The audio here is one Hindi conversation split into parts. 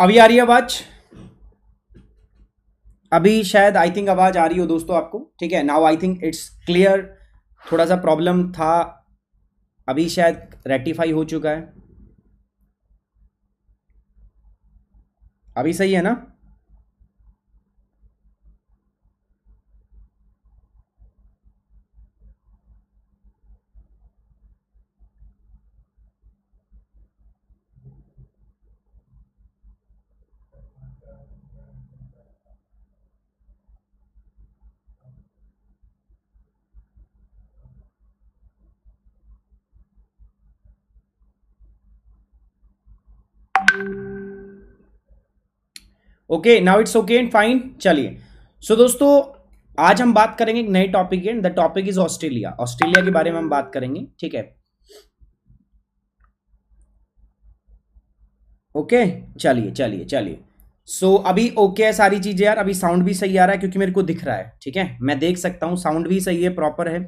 अभी आ रही है आवाज अभी शायद आई थिंक आवाज आ रही हो दोस्तों आपको ठीक है now I think it's clear थोड़ा सा प्रॉब्लम था अभी शायद रेक्टिफाई हो चुका है अभी सही है ना okay now it's okay and fine चलिए सो दोस्तों आज हम बात करेंगे एक नए topic and the topic is Australia Australia के बारे में हम बात करेंगे ठीक है ओके चलिए चलिए चलिए सो so, अभी ओके okay है सारी चीज़ें यार अभी साउंड भी सही आ रहा है क्योंकि मेरे को दिख रहा है ठीक है मैं देख सकता हूँ साउंड भी सही है प्रॉपर है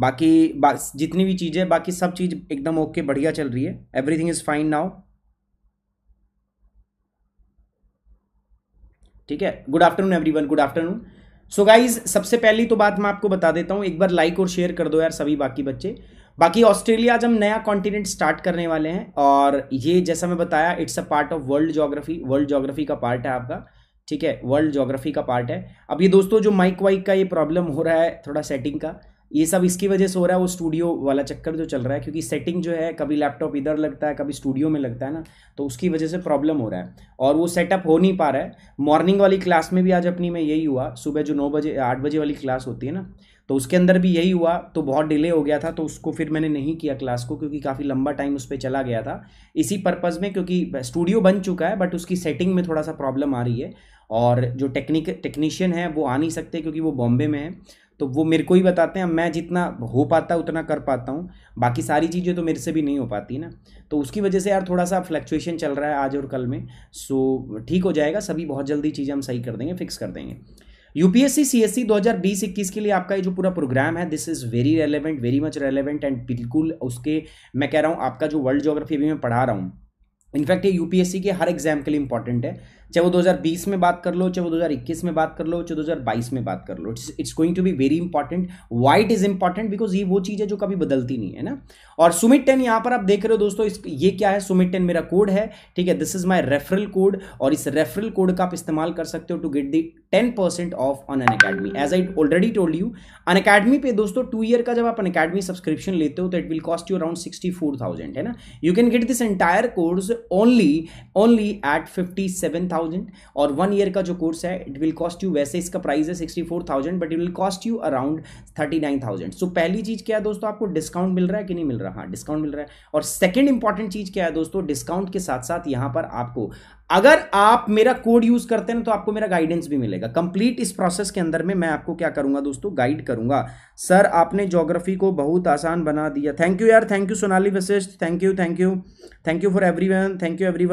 बाकी बा, जितनी भी चीज़ें बाकी सब चीज़ एकदम ओके okay, बढ़िया चल रही है एवरीथिंग इज़ फाइन नाउ ठीक है good afternoon everyone good afternoon so guys सबसे पहली तो बात मैं आपको बता देता हूँ एक बार लाइक और शेयर कर दो यार सभी बाकी बच्चे बाकी ऑस्ट्रेलिया आज हम नया कॉन्टिनेंट स्टार्ट करने वाले हैं और ये जैसा मैं बताया it's a part of world geography world geography का पार्ट है आपका ठीक है वर्ल्ड जोग्राफी का पार्ट है अब ये दोस्तों जो माइक वाइक का ये प्रॉब्लम हो रहा है थोड़ा सेटिंग का ये सब इसकी वजह से हो रहा है वो स्टूडियो वाला चक्कर जो चल रहा है क्योंकि सेटिंग जो है कभी लैपटॉप इधर लगता है कभी स्टूडियो में लगता है ना तो उसकी वजह से प्रॉब्लम हो रहा है और वो सेटअप हो नहीं पा रहा है मॉर्निंग वाली क्लास में भी आज अपनी में यही हुआ सुबह जो नौ बजे आठ बजे वाली क्लास होती है ना तो उसके अंदर भी यही हुआ तो बहुत डिले हो गया था तो उसको फिर मैंने नहीं किया क्लास को क्योंकि काफ़ी लंबा टाइम उस पर चला गया था इसी पर्पज़ में क्योंकि स्टूडियो बन चुका है बट उसकी सेटिंग में थोड़ा सा प्रॉब्लम आ रही है और जो टेक्निक टेक्नीशियन है वो आ नहीं सकते क्योंकि वो बॉम्बे में है तो वो मेरे को ही बताते हैं मैं जितना हो पाता उतना कर पाता हूँ बाकी सारी चीज़ें तो मेरे से भी नहीं हो पाती ना तो उसकी वजह से यार थोड़ा सा फ्लक्चुएशन चल रहा है आज और कल में सो ठीक हो जाएगा सभी बहुत जल्दी चीज़ें हम सही कर देंगे फिक्स कर देंगे U P S S C C C दो हज़ार बीस इक्कीस के लिए आपका ये जो पूरा प्रोग्राम है this is very relevant very much relevant and बिल्कुल उसके मैं कह रहा हूँ आपका जो वर्ल्ड जोग्राफी अभी मैं पढ़ा रहा हूँ इनफैक्ट ये यूपीएससी के हर एग्जाम के लिए इंपॉर्टेंट है चाहे वो 2020 में बात कर लो चाहे वो 2021 में बात कर लो चाहे 2022 में बात कर लो it's it's going to be very important why it is important because ये वो चीज़ है जो कभी बदलती नहीं है ना और सुमित टेन यहाँ पर आप देख रहे हो दोस्तों इस ये क्या है सुमित टेन मेरा कोड है ठीक है this is my referral code और इस रेफरल कोड का आप इस्तेमाल कर सकते हो to get the ten percent off on Unacademy as I already told you Unacademy पे दोस्तों टू ईयर का जब आप अन अकेडमी सब्सक्रिप्शन लेते हो तो it will cost you around sixty four thousand है ना you can get this entire course only only at fifty seven thousand और वन ईयर का जो कोर्स है इट विल कॉस्ट यू वैसे इसका प्राइस है sixty four thousand but it will cost you around thirty nine thousand so पहली चीज़ क्या है दोस्तों आपको डिस्काउंट मिल रहा है कि नहीं मिल रहा हाँ डिस्काउंट मिल रहा है और सेकेंड इंपॉर्टेंट चीज़ क्या है दोस्तों डिस्काउंट के साथ साथ यहाँ पर आपको अगर आप मेरा कोड यूज करते हैं तो आपको मेरा गाइडेंस भी मिलेगा कंप्लीट इस प्रोसेस के अंदर में मैं आपको क्या करूंगा दोस्तों गाइड करूंगा सर आपने ज्योग्राफी को बहुत आसान बना दिया थैंक यू यार thank you Sonali Vashisht thank you thank you thank you for every thank you every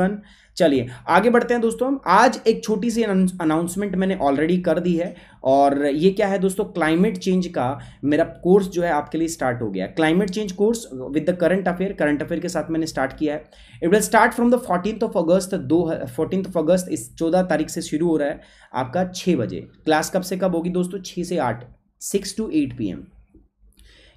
चलिए आगे बढ़ते हैं दोस्तों हम आज एक छोटी सी अनाउंसमेंट मैंने ऑलरेडी कर दी है और ये क्या है दोस्तों क्लाइमेट चेंज का मेरा कोर्स जो है आपके लिए स्टार्ट हो गया climate change course with the current affair current affair के साथ मैंने स्टार्ट किया है it will start from the fourteen of August दो फोर्टीन ऑफ अगस्त इस चौदह तारीख से शुरू हो रहा है आपका छः बजे क्लास कब से कब होगी दोस्तों छः से आठ six to eight P M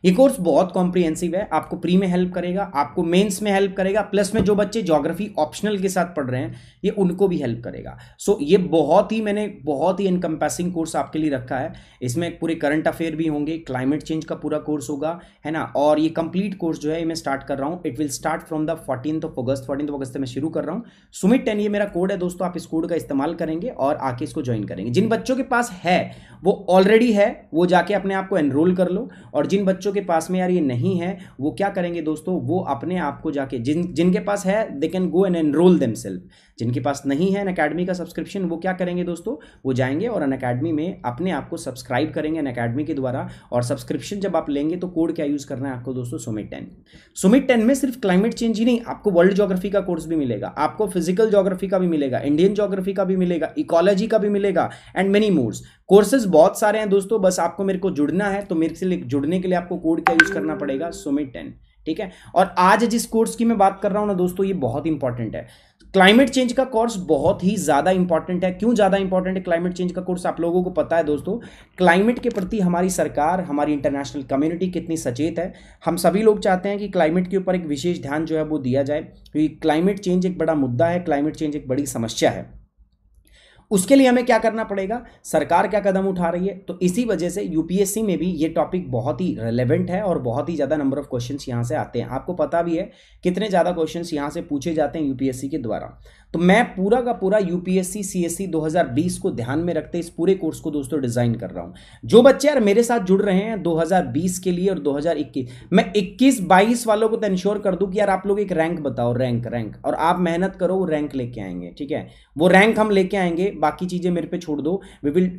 ये कोर्स बहुत कॉम्प्रिहेंसिव है आपको प्री में हेल्प करेगा आपको मेंस में हेल्प करेगा प्लस में जो बच्चे ज्योग्राफी ऑप्शनल के साथ पढ़ रहे हैं ये उनको भी हेल्प करेगा सो so, ये बहुत ही मैंने बहुत ही इनकम्पेसिंग कोर्स आपके लिए रखा है इसमें पूरे करंट अफेयर भी होंगे क्लाइमेट चेंज का पूरा कोर्स होगा है ना और ये कंप्लीट कोर्स जो है ये मैं स्टार्ट कर रहा हूँ it will start from the fourteen of August fourteen of August मैं शुरू कर रहा हूँ सुमित टेन ये मेरा कोड है दोस्तों आप इस कोड का इस्तेमाल करेंगे और आके इसको ज्वाइन करेंगे जिन बच्चों के पास है वो ऑलरेडी है वो जाके अपने आप को एनरोल कर लो और जिन बच्चों के पास में यार ये नहीं है वो क्या करेंगे दोस्तों वो अपने आप को जाके जिन जिनके पास है they can go and enrol them जिनके पास नहीं है अनकेडमी का सब्सक्रिप्शन वो क्या करेंगे दोस्तों वो जाएंगे और अन अकेडमी में अपने आप को सब्सक्राइब करेंगे अन अकेडमी के द्वारा और सब्सक्रिप्शन जब आप लेंगे तो कोड क्या यूज़ करना है आपको दोस्तों सुमिट टेन सुमिट टेन में सिर्फ क्लाइमेट चेंज ही नहीं आपको वर्ल्ड जोग्राफी का कोर्स भी मिलेगा आपको फिजिकल जोग्राफी का भी मिलेगा इंडियन जोग्राफी का भी मिलेगा इकोलॉजी का भी मिलेगा एंड मेनी मोर्स कोर्सेज बहुत सारे हैं दोस्तों बस आपको मेरे को जुड़ना है तो मेरे से जुड़ने के लिए आपको कोड क्या यूज करना पड़ेगा सुमित टेन ठीक है और आज जिस कोर्स की मैं बात कर रहा हूँ ना दोस्तों ये बहुत इंपॉर्टेंट है क्लाइमेट चेंज का कोर्स बहुत ही ज़्यादा इंपॉर्टेंट है क्यों ज़्यादा इंपॉर्टेंट है क्लाइमेट चेंज का कोर्स आप लोगों को पता है दोस्तों क्लाइमेट के प्रति हमारी सरकार हमारी इंटरनेशनल कम्युनिटी कितनी सचेत है हम सभी लोग चाहते हैं कि क्लाइमेट के ऊपर एक विशेष ध्यान जो है वो दिया जाए क्योंकि क्लाइमेट चेंज एक बड़ा मुद्दा है क्लाइमेट चेंज एक बड़ी समस्या है उसके लिए हमें क्या करना पड़ेगा सरकार क्या कदम उठा रही है तो इसी वजह से यूपीएससी में भी ये टॉपिक बहुत ही रेलेवेंट है और बहुत ही ज़्यादा नंबर ऑफ क्वेश्चन यहाँ से आते हैं आपको पता भी है कितने ज़्यादा क्वेश्चन यहाँ से पूछे जाते हैं यूपीएससी के द्वारा तो मैं पूरा का पूरा यूपीएससी सीएससी 2020 को ध्यान में रखते इस पूरे कोर्स को दोस्तों डिज़ाइन कर रहा हूं जो बच्चे यार मेरे साथ जुड़ रहे हैं 2020 के लिए और 2021 मैं 21 22 वालों को तो इंश्योर कर दूँ कि यार आप लोग एक रैंक बताओ रैंक रैंक और आप मेहनत करो वो रैंक लेके आएंगे ठीक है वो रैंक हम लेके आएंगे बाकी चीज़ें मेरे पे छोड़ दो we will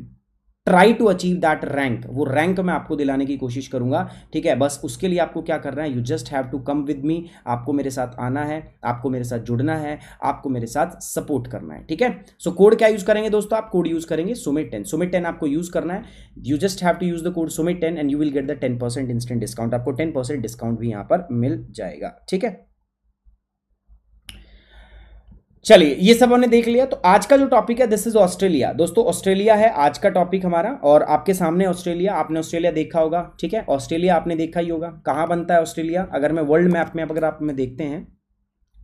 try to achieve that rank वो रैंक मैं आपको दिलाने की कोशिश करूंगा ठीक है बस उसके लिए आपको क्या करना है you just have to come with me आपको मेरे साथ आना है आपको मेरे साथ जुड़ना है आपको मेरे साथ सपोर्ट करना है ठीक है सो कोड क्या यूज करेंगे दोस्तों आप कोड यूज करेंगे सुमित टेन सुमित टेन आपको यूज करना है you just have to use the code Sumit ten and you will get the ten percent instant discount आपको टेन परसेंट डिस्काउंट भी यहाँ पर मिल जाएगा ठीक है चलिए ये सब हमने देख लिया तो आज का जो टॉपिक है दिस इज ऑस्ट्रेलिया दोस्तों ऑस्ट्रेलिया है आज का टॉपिक हमारा और आपके सामने ऑस्ट्रेलिया आपने ऑस्ट्रेलिया देखा होगा ठीक है ऑस्ट्रेलिया आपने देखा ही होगा कहाँ बनता है ऑस्ट्रेलिया अगर मैं वर्ल्ड मैप में अगर आप में देखते हैं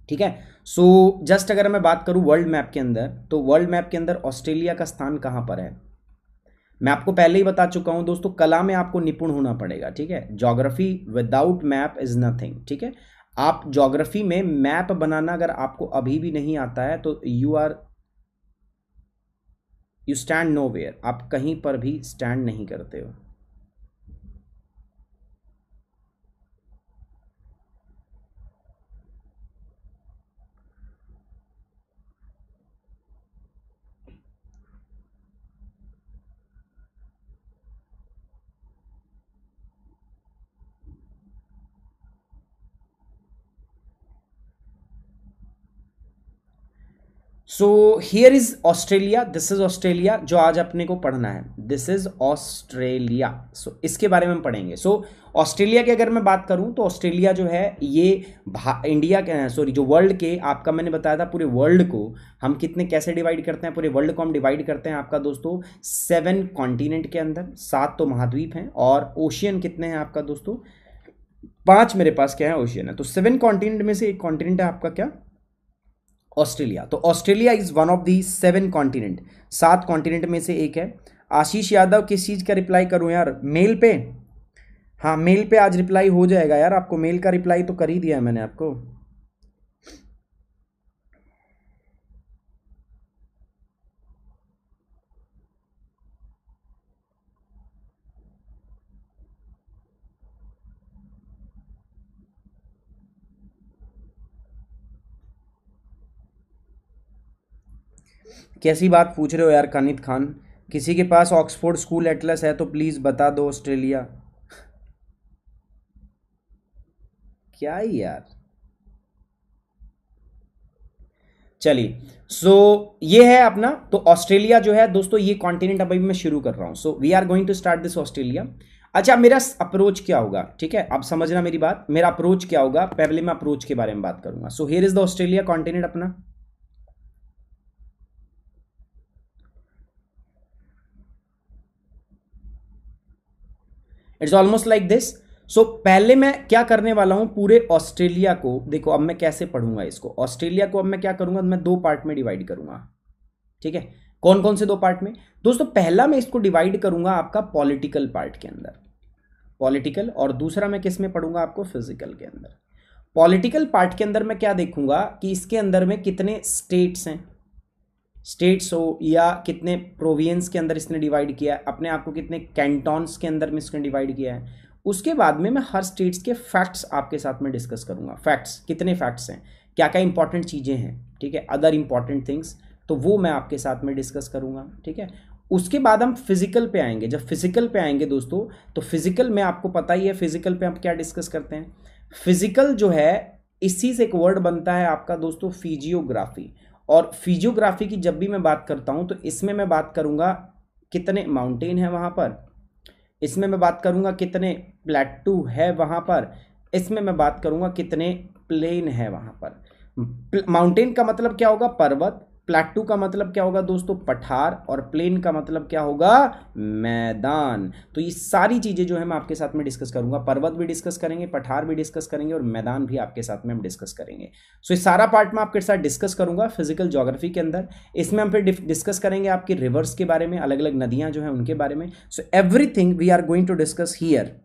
ठीक है सो so, जस्ट अगर मैं बात करूँ वर्ल्ड मैप के अंदर तो वर्ल्ड मैप के अंदर ऑस्ट्रेलिया का स्थान कहाँ पर है मैं आपको पहले ही बता चुका हूं दोस्तों कला में आपको निपुण होना पड़ेगा ठीक है geography without map is nothing ठीक है आप जोग्राफी में मैप बनाना अगर आपको अभी भी नहीं आता है तो you are you stand nowhere आप कहीं पर भी स्टैंड नहीं करते हो so here is Australia this is Australia जो आज अपने को पढ़ना है दिस इज ऑस्ट्रेलिया सो इसके बारे में हम पढ़ेंगे सो ऑस्ट्रेलिया की अगर मैं बात करूं तो ऑस्ट्रेलिया जो है ये इंडिया के सॉरी जो वर्ल्ड के आपका मैंने बताया था पूरे वर्ल्ड को हम कितने कैसे डिवाइड करते हैं पूरे वर्ल्ड को हम डिवाइड करते हैं आपका दोस्तों सेवन कॉन्टिनेंट के अंदर सात तो महाद्वीप हैं और ओशियन कितने हैं आपका दोस्तों पांच मेरे पास क्या है ओशियन है तो सेवन कॉन्टिनेंट में से एक कॉन्टिनेंट है आपका क्या ऑस्ट्रेलिया तो Australia is one of the seven continent सात कॉन्टिनेंट में से एक है आशीष यादव किस चीज़ का रिप्लाई करूँ यार मेल पे हाँ मेल पे आज रिप्लाई हो जाएगा यार आपको मेल का रिप्लाई तो कर ही दिया है मैंने आपको कैसी बात पूछ रहे हो यार कनित खान किसी के पास ऑक्सफोर्ड स्कूल एटलस है तो प्लीज़ बता दो ऑस्ट्रेलिया क्या ही यार चलिए सो so, ये है अपना तो ऑस्ट्रेलिया जो है दोस्तों ये कॉन्टिनेंट अभी मैं शुरू कर रहा हूं so we are going to start this Australia अच्छा मेरा अप्रोच क्या होगा ठीक है आप समझना मेरी बात मेरा अप्रोच क्या होगा पहले मैं अप्रोच के बारे में बात करूंगा so here is the Australia continent अपना it's almost like this so पहले मैं क्या करने वाला हूँ पूरे ऑस्ट्रेलिया को देखो अब मैं कैसे पढ़ूंगा इसको ऑस्ट्रेलिया को अब मैं क्या करूंगा मैं दो पार्ट में डिवाइड करूंगा ठीक है कौन कौन से दो पार्ट में दोस्तों पहला मैं इसको डिवाइड करूंगा आपका पॉलिटिकल पार्ट के अंदर पॉलिटिकल और दूसरा मैं किस में पढ़ूंगा आपको फिजिकल के अंदर पॉलिटिकल पार्ट के अंदर मैं क्या देखूंगा कि इसके अंदर में कितने स्टेट्स हैं स्टेट्स हो या कितने प्रोविंस के अंदर इसने डिवाइड किया है अपने आप को कितने कैंटॉन्स के अंदर में इसने डिवाइड किया है उसके बाद में मैं हर स्टेट्स के फैक्ट्स आपके साथ में डिस्कस करूंगा फैक्ट्स कितने फैक्ट्स हैं क्या क्या इंपॉर्टेंट चीज़ें हैं ठीक है अदर इंपॉर्टेंट थिंग्स तो वो मैं आपके साथ में डिस्कस करूंगा ठीक है उसके बाद हम फिजिकल पे आएंगे जब फिजिकल पे आएंगे दोस्तों तो फिजिकल में आपको पता ही है फिजिकल पे हम क्या डिस्कस करते हैं फिजिकल जो है इसी से एक वर्ड बनता है आपका दोस्तों फिजियोग्राफी और फिजियोग्राफी की जब भी मैं बात करता हूँ तो इसमें मैं बात करूँगा कितने माउंटेन है वहाँ पर इसमें मैं बात करूँगा कितने प्लेटू है वहाँ पर इसमें मैं बात करूँगा कितने प्लेन है वहाँ पर माउंटेन का मतलब क्या होगा पर्वत प्लाटू का मतलब क्या होगा दोस्तों पठार और प्लेन का मतलब क्या होगा मैदान तो ये सारी चीज़ें जो है मैं आपके साथ में डिस्कस करूंगा पर्वत भी डिस्कस करेंगे पठार भी डिस्कस करेंगे और मैदान भी आपके साथ में हम डिस्कस करेंगे सो ये सारा पार्ट मैं आपके साथ डिस्कस करूंगा फिजिकल जोग्राफी के अंदर इसमें हम फिर डिस्कस करेंगे आपके रिवर्स के बारे में अलग अलग नदियां जो है उनके बारे में so everything we are going to discuss here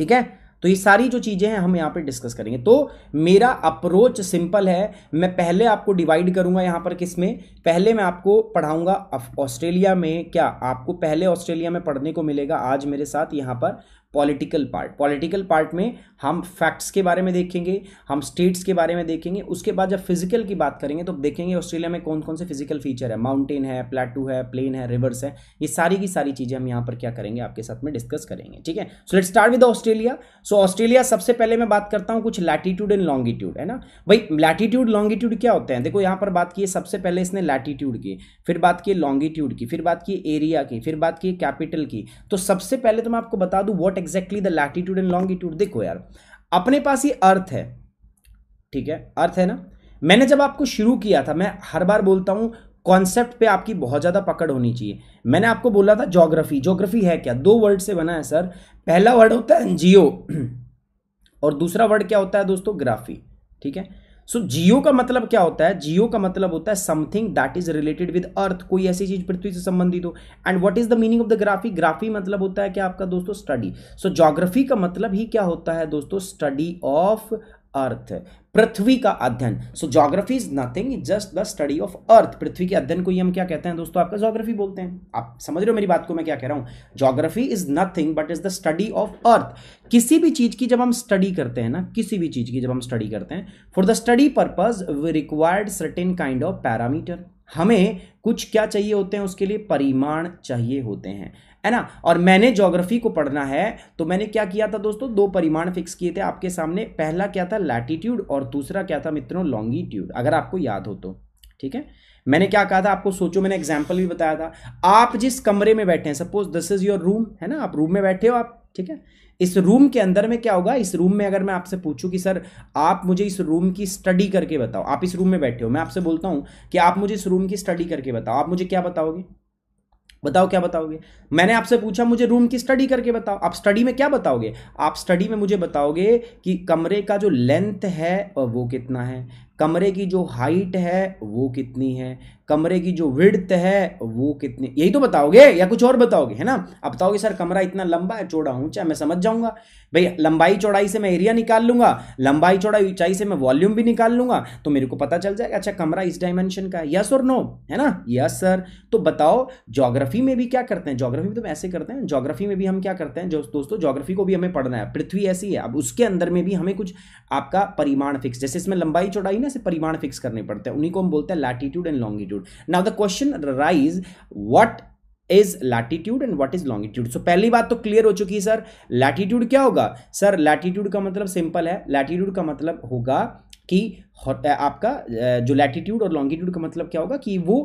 ठीक है तो ये सारी जो चीज़ें हैं हम यहाँ पे डिस्कस करेंगे तो मेरा अप्रोच सिंपल है मैं पहले आपको डिवाइड करूँगा यहाँ पर किस में पहले मैं आपको पढ़ाऊँगा ऑस्ट्रेलिया में क्या आपको पहले ऑस्ट्रेलिया में पढ़ने को मिलेगा आज मेरे साथ यहाँ पर पॉलिटिकल पार्ट पॉलिटिकल पार्ट में हम फैक्ट्स के बारे में देखेंगे हम स्टेट्स के बारे में देखेंगे उसके बाद जब फिजिकल की बात करेंगे तो देखेंगे ऑस्ट्रेलिया में कौन कौन से फिजिकल फीचर है माउंटेन है प्लेटू है प्लेन है रिवर्स है ये सारी की सारी चीज़ें हम यहाँ पर क्या करेंगे आपके साथ में डिस्कस करेंगे ठीक है so let start with Australia so Australia सबसे पहले मैं बात करता हूँ कुछ लैटीट्यूड एंड लॉन्गिट्यूड है ना भाई लैटीट्यूड लॉन्गिट्यूड क्या होते हैं देखो यहाँ पर बात की सबसे पहले इसने लैटीट्यूड की फिर बात की लॉन्गिट्यूड की फिर बात की एरिया की फिर बात की कैपिटल की तो सबसे पहले तो मैं आपको बता दूँ what exactly the latitude and longitude देखो यार अपने पास ये अर्थ है ठीक है अर्थ है ना मैंने जब आपको शुरू किया था मैं हर बार बोलता हूँ कॉन्सेप्ट पे आपकी बहुत ज़्यादा पकड़ होनी चाहिए मैंने आपको बोला था जोग्राफी जोग्राफी है क्या दो वर्ड से बना है सर पहला वर्ड होता है एनजीओ और दूसरा वर्ड क्या होता है दोस्तों ग्राफी ठीक है सो जियो का मतलब क्या होता है जियो का मतलब होता है something that is related with earth कोई ऐसी चीज पृथ्वी से संबंधित हो and what is the meaning of the graphy graphy मतलब होता है क्या आपका दोस्तों स्टडी सो जोग्राफी का मतलब ही क्या होता है दोस्तों स्टडी ऑफ अर्थ पृथ्वी का अध्ययन so geography is nothing just the study of earth पृथ्वी के अध्ययन को ही हम क्या कहते हैं दोस्तों आपका जोग्राफी बोलते हैं आप समझ रहे हो मेरी बात को मैं क्या कह रहा हूं geography is nothing but is the study of earth किसी भी चीज़ की जब हम स्टडी करते हैं ना किसी भी चीज़ की जब हम स्टडी करते हैं for the study purpose we required certain kind of parameter हमें कुछ क्या चाहिए होते हैं उसके लिए परिमाण चाहिए होते हैं है ना और मैंने जोग्राफी को पढ़ना है तो मैंने क्या किया था दोस्तों दो परिमाण फिक्स किए थे आपके सामने पहला क्या था लैटिट्यूड और दूसरा क्या था मित्रों लॉन्गिट्यूड अगर आपको याद हो तो ठीक है मैंने क्या कहा था आपको सोचो मैंने एग्जाम्पल भी बताया था आप जिस कमरे में बैठे हैं suppose this is your room है ना आप रूम में बैठे हो आप ठीक है इस रूम के अंदर में क्या होगा इस रूम में अगर मैं आपसे पूछूं कि सर आप मुझे इस रूम की स्टडी करके बताओ आप इस रूम में बैठे हो मैं आपसे बोलता हूं कि आप मुझे इस रूम की स्टडी करके बताओ आप मुझे क्या बताओगे बताओ क्या बताओगे मैंने आपसे पूछा मुझे रूम की स्टडी करके बताओ आप स्टडी में क्या बताओगे आप स्टडी में मुझे बताओगे कि कमरे का जो लेंथ है वो कितना है कमरे की जो हाइट है वो कितनी है कमरे की जो विड्थ है वो कितनी यही तो बताओगे या कुछ और बताओगे है ना अब बताओगे सर कमरा इतना लंबा है चौड़ा ऊंचा मैं समझ जाऊंगा भाई लंबाई चौड़ाई से मैं एरिया निकाल लूंगा लंबाई चौड़ाई ऊंचाई से मैं वॉल्यूम भी निकाल लूंगा तो मेरे को पता चल जाएगा अच्छा कमरा इस डायमेंशन का है यस और नो है ना यस सर तो बताओ जोग्राफी में भी क्या करते हैं जोग्राफी में तो ऐसे करते हैं जोग्राफी में भी हम क्या करते हैं जो दोस्तों जोग्राफी को भी हमें पढ़ना है पृथ्वी ऐसी है अब उसके अंदर में भी हमें कुछ आपका परिमाण फिक्स जैसे इसमें लंबाई चौड़ाई ना ऐसे परिमाण फिक्स करने पड़ते हैं उन्हीं को हम बोलते हैं latitude and longitude now the question rise what is latitude and what is longitude so पहली बात तो क्लियर हो चुकी है सर लैटीट्यूड क्या होगा सर लैटीट्यूड का मतलब सिंपल है लैटीट्यूड का मतलब होगा कि आपका जो लैटीट्यूड और लॉन्गिट्यूड का मतलब क्या होगा कि वो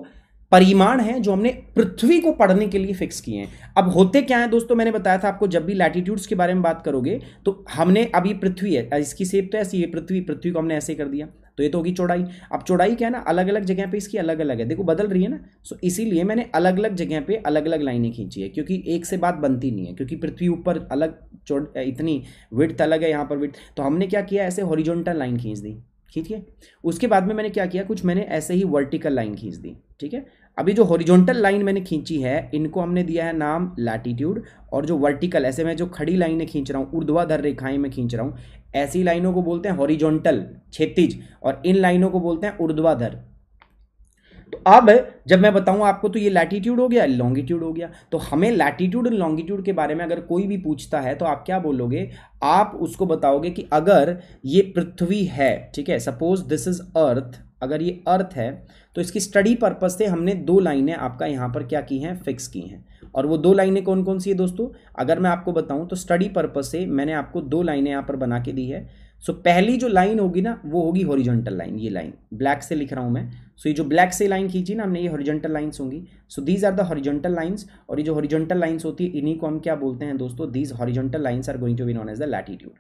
परिमाण है जो हमने पृथ्वी को पढ़ने के लिए फिक्स किए हैं अब होते क्या हैं दोस्तों मैंने बताया था आपको जब भी लैटीट्यूड्स के बारे में बात करोगे तो हमने अभी पृथ्वी है इसकी सेप तो ऐसी है पृथ्वी पृथ्वी को हमने ऐसे कर दिया तो ये तो होगी चौड़ाई अब चौड़ाई क्या है ना अलग अलग जगह पे इसकी अलग अलग है देखो बदल रही है ना सो इसीलिए मैंने अलग अलग जगह पे अलग अलग लाइनें खींची है क्योंकि एक से बात बनती नहीं है क्योंकि पृथ्वी ऊपर अलग चौड़ इतनी विड्थ अलग है यहाँ पर विथ तो हमने क्या किया ऐसे हॉरिजोनटल लाइन खींच दी ठीक है उसके बाद में मैंने क्या किया कुछ मैंने ऐसे ही वर्टिकल लाइन खींच दी ठीक है अभी जो हॉरिजॉन्टल लाइन मैंने खींची है इनको हमने दिया है नाम लैटिट्यूड और जो वर्टिकल ऐसे मैं जो खड़ी लाइनें खींच रहा हूँ ऊर्ध्वाधर रेखाएं मैं खींच रहा हूँ ऐसी लाइनों को बोलते हैं हॉरिजॉन्टल क्षेत्रिज और इन लाइनों को बोलते हैं ऊर्ध्वाधर तो अब जब मैं बताऊं आपको तो ये लैटिट्यूड हो गया लॉन्गिट्यूड हो गया तो हमें लैटिट्यूड और लॉन्गिट्यूड के बारे में अगर कोई भी पूछता है तो आप क्या बोलोगे आप उसको बताओगे कि अगर ये पृथ्वी है ठीक है सपोज दिस इज अर्थ अगर ये अर्थ है तो इसकी स्टडी पर्पज़ से हमने दो लाइनें आपका यहाँ पर क्या की हैं फिक्स की हैं और वो दो लाइनें कौन कौन सी है दोस्तों अगर मैं आपको बताऊँ तो स्टडी पर्पज़ से मैंने आपको दो लाइनें यहाँ पर बना के दी है सो पहली जो लाइन होगी ना वो होगी हॉरिजॉन्टल लाइन ये लाइन ब्लैक से लिख रहा हूँ मैं सो ये जो ब्लैक से लाइन खींची ना हमने ये हॉरिजॉन्टल लाइन्स होंगी so these are the horizontal lines और ये जो हॉरिजॉन्टल लाइन्स होती है इन्हीं को हम क्या बोलते हैं दोस्तों these horizontal lines are going to be known as the latitude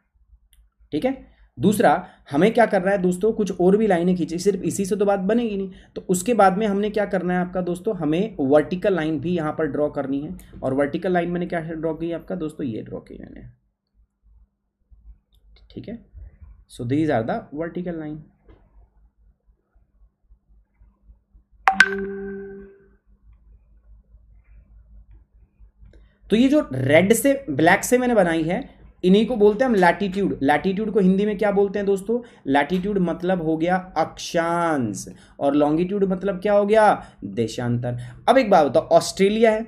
ठीक है दूसरा हमें क्या करना है दोस्तों कुछ और भी लाइनें खींची सिर्फ इसी से तो बात बनेगी नहीं तो उसके बाद में हमने क्या करना है आपका दोस्तों हमें वर्टिकल लाइन भी यहाँ पर ड्रॉ करनी है और वर्टिकल लाइन मैंने क्या ड्रॉ की आपका दोस्तों ये ड्रॉ की मैंने ठीक है so these are the vertical line तो ये जो रेड से ब्लैक से मैंने बनाई है इन्हीं को बोलते हैं हम लैटीट्यूड लैटीट्यूड को हिंदी में क्या बोलते हैं दोस्तों लैटीट्यूड मतलब हो गया अक्षांश और लॉन्गिट्यूड मतलब क्या हो गया देशांतर अब एक बात बताओ ऑस्ट्रेलिया है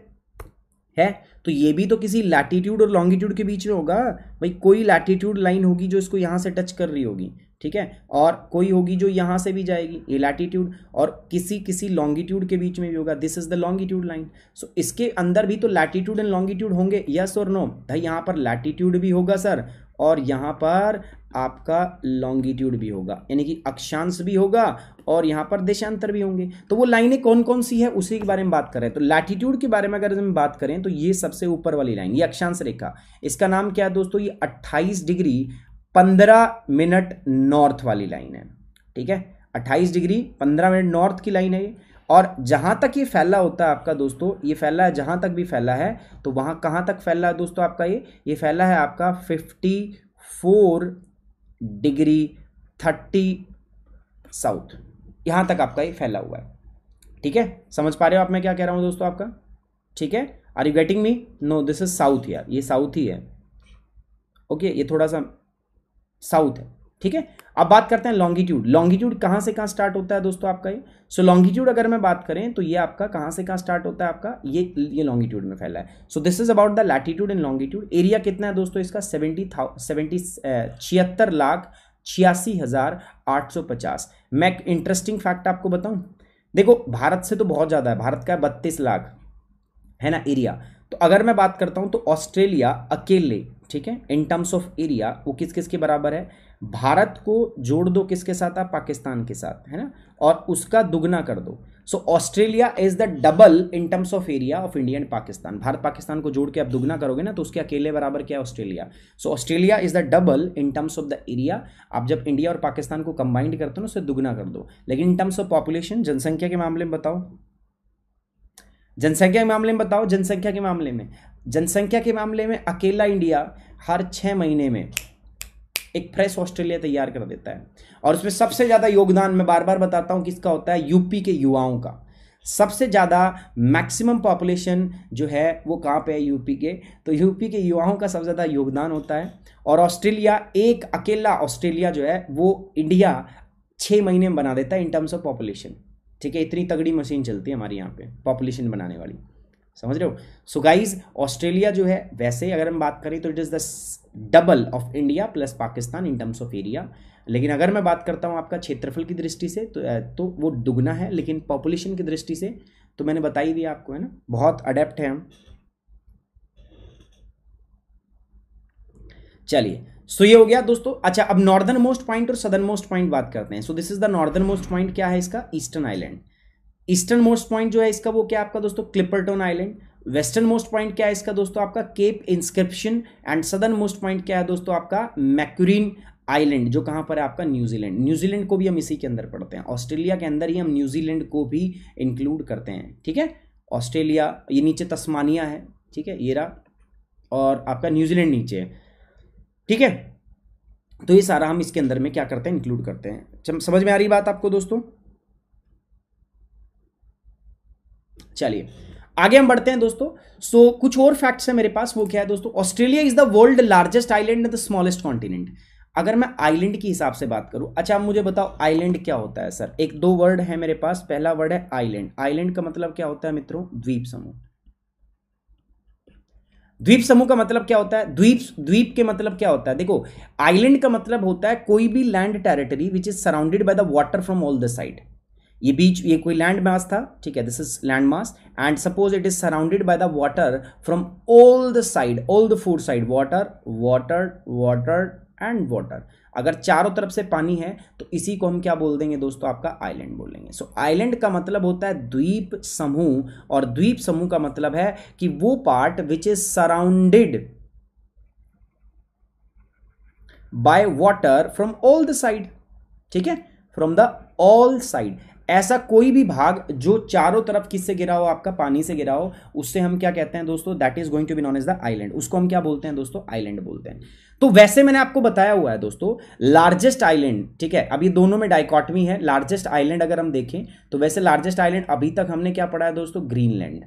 है तो ये भी तो किसी लैटीट्यूड और लॉन्गिट्यूड के बीच में होगा भाई कोई लैटीट्यूड लाइन होगी जो इसको यहां से टच कर रही होगी ठीक है और कोई होगी जो यहाँ से भी जाएगी ये लैटीट्यूड और किसी किसी लॉन्गिट्यूड के बीच में भी होगा this is the longitude line so इसके अंदर भी तो लैटीट्यूड एंड लॉन्गिट्यूड होंगे यस और नो भाई यहाँ पर लैटीट्यूड भी होगा सर और यहाँ पर आपका लॉन्गिट्यूड भी होगा यानी कि अक्षांश भी होगा और यहाँ पर देशांतर भी होंगे तो वो लाइनें कौन कौन सी है उसी के बारे में बात करें तो लैटीट्यूड के बारे में अगर हम बात करें तो ये सबसे ऊपर वाली लाइन ये अक्षांश रेखा इसका नाम क्या है दोस्तों ये 28 डिग्री पंद्रह मिनट नॉर्थ वाली लाइन है ठीक है अट्ठाईस डिग्री पंद्रह मिनट नॉर्थ की लाइन है ये और जहाँ तक ये फैला होता है आपका दोस्तों ये फैला है जहाँ तक भी फैला है तो वहाँ कहाँ तक फैला है दोस्तों आपका ये ये फैला है आपका fifty four degree thirty south यहाँ तक आपका ये फैला हुआ है ठीक है समझ पा रहे हो आप मैं क्या कह रहा हूँ दोस्तों आपका ठीक है are you getting me no this is south यार ये साउथ ही है ओके ये थोड़ा सा साउथ है ठीक है अब बात करते हैं लॉन्गिट्यूड लॉन्गिट्यूड कहाँ से कहाँ स्टार्ट होता है दोस्तों आपका ये सो लॉन्गिट्यूड अगर मैं बात करें तो ये आपका कहाँ से कहाँ स्टार्ट होता है आपका ये ये लॉन्गिट्यूड में फैला है so this is about the latitude and longitude area कितना है दोस्तों इसका सेवेंटी थाउ सेवेंटी छिहत्तर लाख छियासी हज़ार आठ सौ पचास मैं एक इंटरेस्टिंग फैक्ट आपको बताऊँ देखो भारत से तो बहुत ज़्यादा है भारत का बत्तीस लाख है ना एरिया तो अगर मैं बात करता हूँ तो ऑस्ट्रेलिया अकेले ठीक है इन टर्म्स ऑफ एरिया वो किस किस के बराबर है भारत को जोड़ दो किसके साथ आप पाकिस्तान के साथ है ना और उसका दुगना कर दो so Australia is the double in terms of area of India and Pakistan Bharat Pakistan को जोड़ के आप दुगना करोगे ना तो उसके अकेले बराबर क्या है Australia so Australia is the double in terms of the area आप जब इंडिया और पाकिस्तान को कंबाइंड करते हो ना उसे दुगना कर दो लेकिन इन टर्म्स ऑफ पॉपुलेशन जनसंख्या के मामले में बताओ जनसंख्या के मामले में बताओ जनसंख्या के मामले में जनसंख्या के मामले में अकेला इंडिया हर छः महीने में एक फ्रेश ऑस्ट्रेलिया तैयार कर देता है और उसमें सबसे ज़्यादा योगदान मैं बार बार बताता हूँ किसका होता है यूपी के युवाओं का सबसे ज़्यादा मैक्सिमम पॉपुलेशन जो है वो कहाँ पे है यूपी के तो यूपी के युवाओं का सबसे ज़्यादा योगदान होता है और ऑस्ट्रेलिया एक अकेला ऑस्ट्रेलिया जो है वो इंडिया छः महीने में बना देता है इन टर्म्स ऑफ पॉपुलेशन ठीक है इतनी तगड़ी मशीन चलती है हमारे यहाँ पे पॉपुलेशन बनाने वाली समझ रहे हो सो गाइज ऑस्ट्रेलिया जो है वैसे अगर हम बात करें तो it is the double of India plus Pakistan in terms of area लेकिन अगर मैं बात करता हूँ आपका क्षेत्रफल की दृष्टि से तो तो वो दुगना है लेकिन पॉपुलेशन की दृष्टि से तो मैंने बता ही दिया आपको है ना बहुत अडेप्ट है हम चलिए सो ये हो गया दोस्तों अच्छा अब नॉर्दर्न मोस्ट पॉइंट और सदर्न मोस्ट पॉइंट बात करते हैं so this is the northern most point क्या है इसका eastern island eastern most point जो है इसका वो क्या आपका दोस्तों Clipperton Island western most point क्या है इसका दोस्तों आपका Cape Inscription and southern most point क्या है दोस्तों आपका मैक्यूरिन आइलैंड जो कहाँ पर है आपका न्यूजीलैंड न्यूजीलैंड को भी हम इसी के अंदर पढ़ते हैं ऑस्ट्रेलिया के अंदर ही हम न्यूजीलैंड को भी इंक्लूड करते हैं ठीक है ऑस्ट्रेलिया ये नीचे तस्मानिया है ठीक है ये और आपका न्यूजीलैंड नीचे है ठीक है तो ये सारा हम इसके अंदर में क्या करते हैं इंक्लूड करते हैं समझ में आ रही बात आपको दोस्तों चलिए आगे हम बढ़ते हैं दोस्तों सो so, कुछ और फैक्ट्स है मेरे पास वो क्या है दोस्तों Australia is the world largest island the smallest continent अगर मैं आइलैंड के हिसाब से बात करूं अच्छा आप मुझे बताओ आइलैंड क्या होता है सर एक दो वर्ड है मेरे पास पहला वर्ड है आइलैंड आइलैंड का मतलब क्या होता है मित्रों द्वीप समूह द्वीप समूह का मतलब क्या होता है द्वीप द्वीप के मतलब क्या होता है देखो आइलैंड का मतलब होता है कोई भी land territory which is surrounded by the water from all the side ये बीच ये कोई लैंड मास था ठीक है this is land mass and suppose it is surrounded by the water from all the side all the four side water water water and water अगर चारों तरफ से पानी है तो इसी को हम क्या बोल देंगे दोस्तों आपका आइलैंड बोलेंगे सो आइलैंड का मतलब होता है द्वीप समूह और द्वीप समूह का मतलब है कि वो part which is surrounded by water from all the side ठीक है फ्रॉम द ऑल साइड ऐसा कोई भी भाग जो चारों तरफ किससे गिरा हो आपका पानी से गिरा हो उससे हम क्या कहते हैं दोस्तों that is going to be known as the island उसको हम क्या बोलते हैं दोस्तों आइलैंड बोलते हैं तो वैसे मैंने आपको बताया हुआ है दोस्तों लार्जेस्ट आइलैंड ठीक है अभी दोनों में डाइकॉटमी है लार्जेस्ट आइलैंड अगर हम देखें तो वैसे लार्जेस्ट आइलैंड अभी तक हमने क्या पढ़ा है दोस्तों ग्रीनलैंड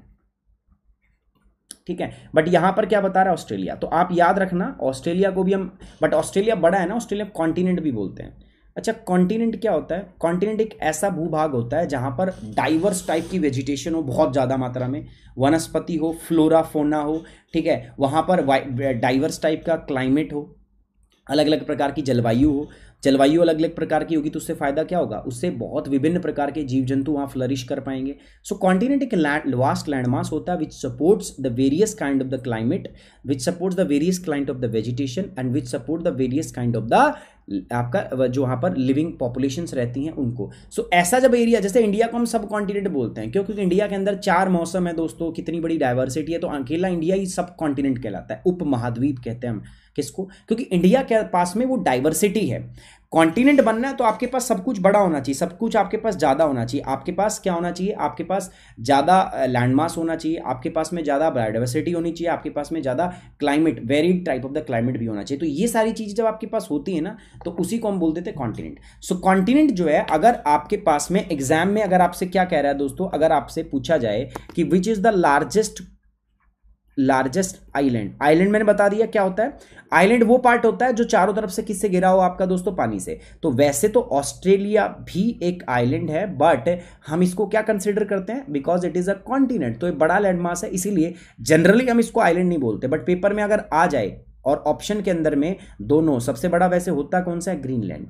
ठीक है बट यहां पर क्या बता रहा है ऑस्ट्रेलिया तो आप याद रखना ऑस्ट्रेलिया को भी हम बट ऑस्ट्रेलिया बड़ा है ना ऑस्ट्रेलिया कॉन्टिनेंट भी बोलते हैं अच्छा कॉन्टिनेंट क्या होता है कॉन्टिनेंट एक ऐसा भूभाग होता है जहाँ पर डाइवर्स टाइप की वेजिटेशन हो बहुत ज़्यादा मात्रा में वनस्पति हो फ्लोरा फोना हो ठीक है वहाँ पर डाइवर्स टाइप का क्लाइमेट हो अलग अलग प्रकार की जलवायु हो जलवायु अलग अलग प्रकार की होगी तो उससे फ़ायदा क्या होगा उससे बहुत विभिन्न प्रकार के जीव जंतु वहाँ फ्लरिश कर पाएंगे सो कॉन्टिनेंट एक लैंड वास्ट लैंडमास होता है which supports the various kind of the climate which supports the various client of the vegetation and which support the various kind of the आपका जो वहाँ पर लिविंग पॉपुलेशंस रहती हैं उनको सो so, ऐसा जब एरिया जैसे इंडिया को हम सब कॉन्टिनेंट बोलते हैं क्योंकि इंडिया के अंदर चार मौसम है दोस्तों कितनी बड़ी डाइवर्सिटी है तो अकेला इंडिया ही सब कॉन्टिनेंट कहलाता है उप महाद्वीप कहते हैं हम किसको क्योंकि इंडिया के पास में वो डाइवर्सिटी है कॉन्टिनेंट बनना है तो आपके पास सब कुछ बड़ा होना चाहिए सब कुछ आपके पास ज़्यादा होना चाहिए आपके पास क्या होना चाहिए आपके पास ज़्यादा लैंडमास होना चाहिए आपके पास में ज़्यादा बायोडाइवर्सिटी होनी चाहिए आपके पास में ज़्यादा climate very type of the climate भी होना चाहिए तो ये सारी चीज़ जब आपके पास होती है ना तो उसी को हम बोलते थे कॉन्टिनेंट सो कॉन्टिनेंट जो है अगर आपके पास में एग्जाम में अगर आपसे क्या कह रहा है दोस्तों अगर आपसे पूछा जाए कि which is the largest largest island island मैंने बता दिया क्या होता है आइलैंड वो पार्ट होता है जो चारों तरफ से किससे गिरा हो आपका दोस्तों पानी से तो वैसे तो ऑस्ट्रेलिया भी एक आइलैंड है बट हम इसको क्या कंसिडर करते हैं because it is a continent तो एक बड़ा लैंडमार्क है इसीलिए जनरली हम इसको आइलैंड नहीं बोलते बट पेपर में अगर आ जाए और ऑप्शन के अंदर में दोनों सबसे बड़ा वैसे होता कौन सा है ग्रीनलैंड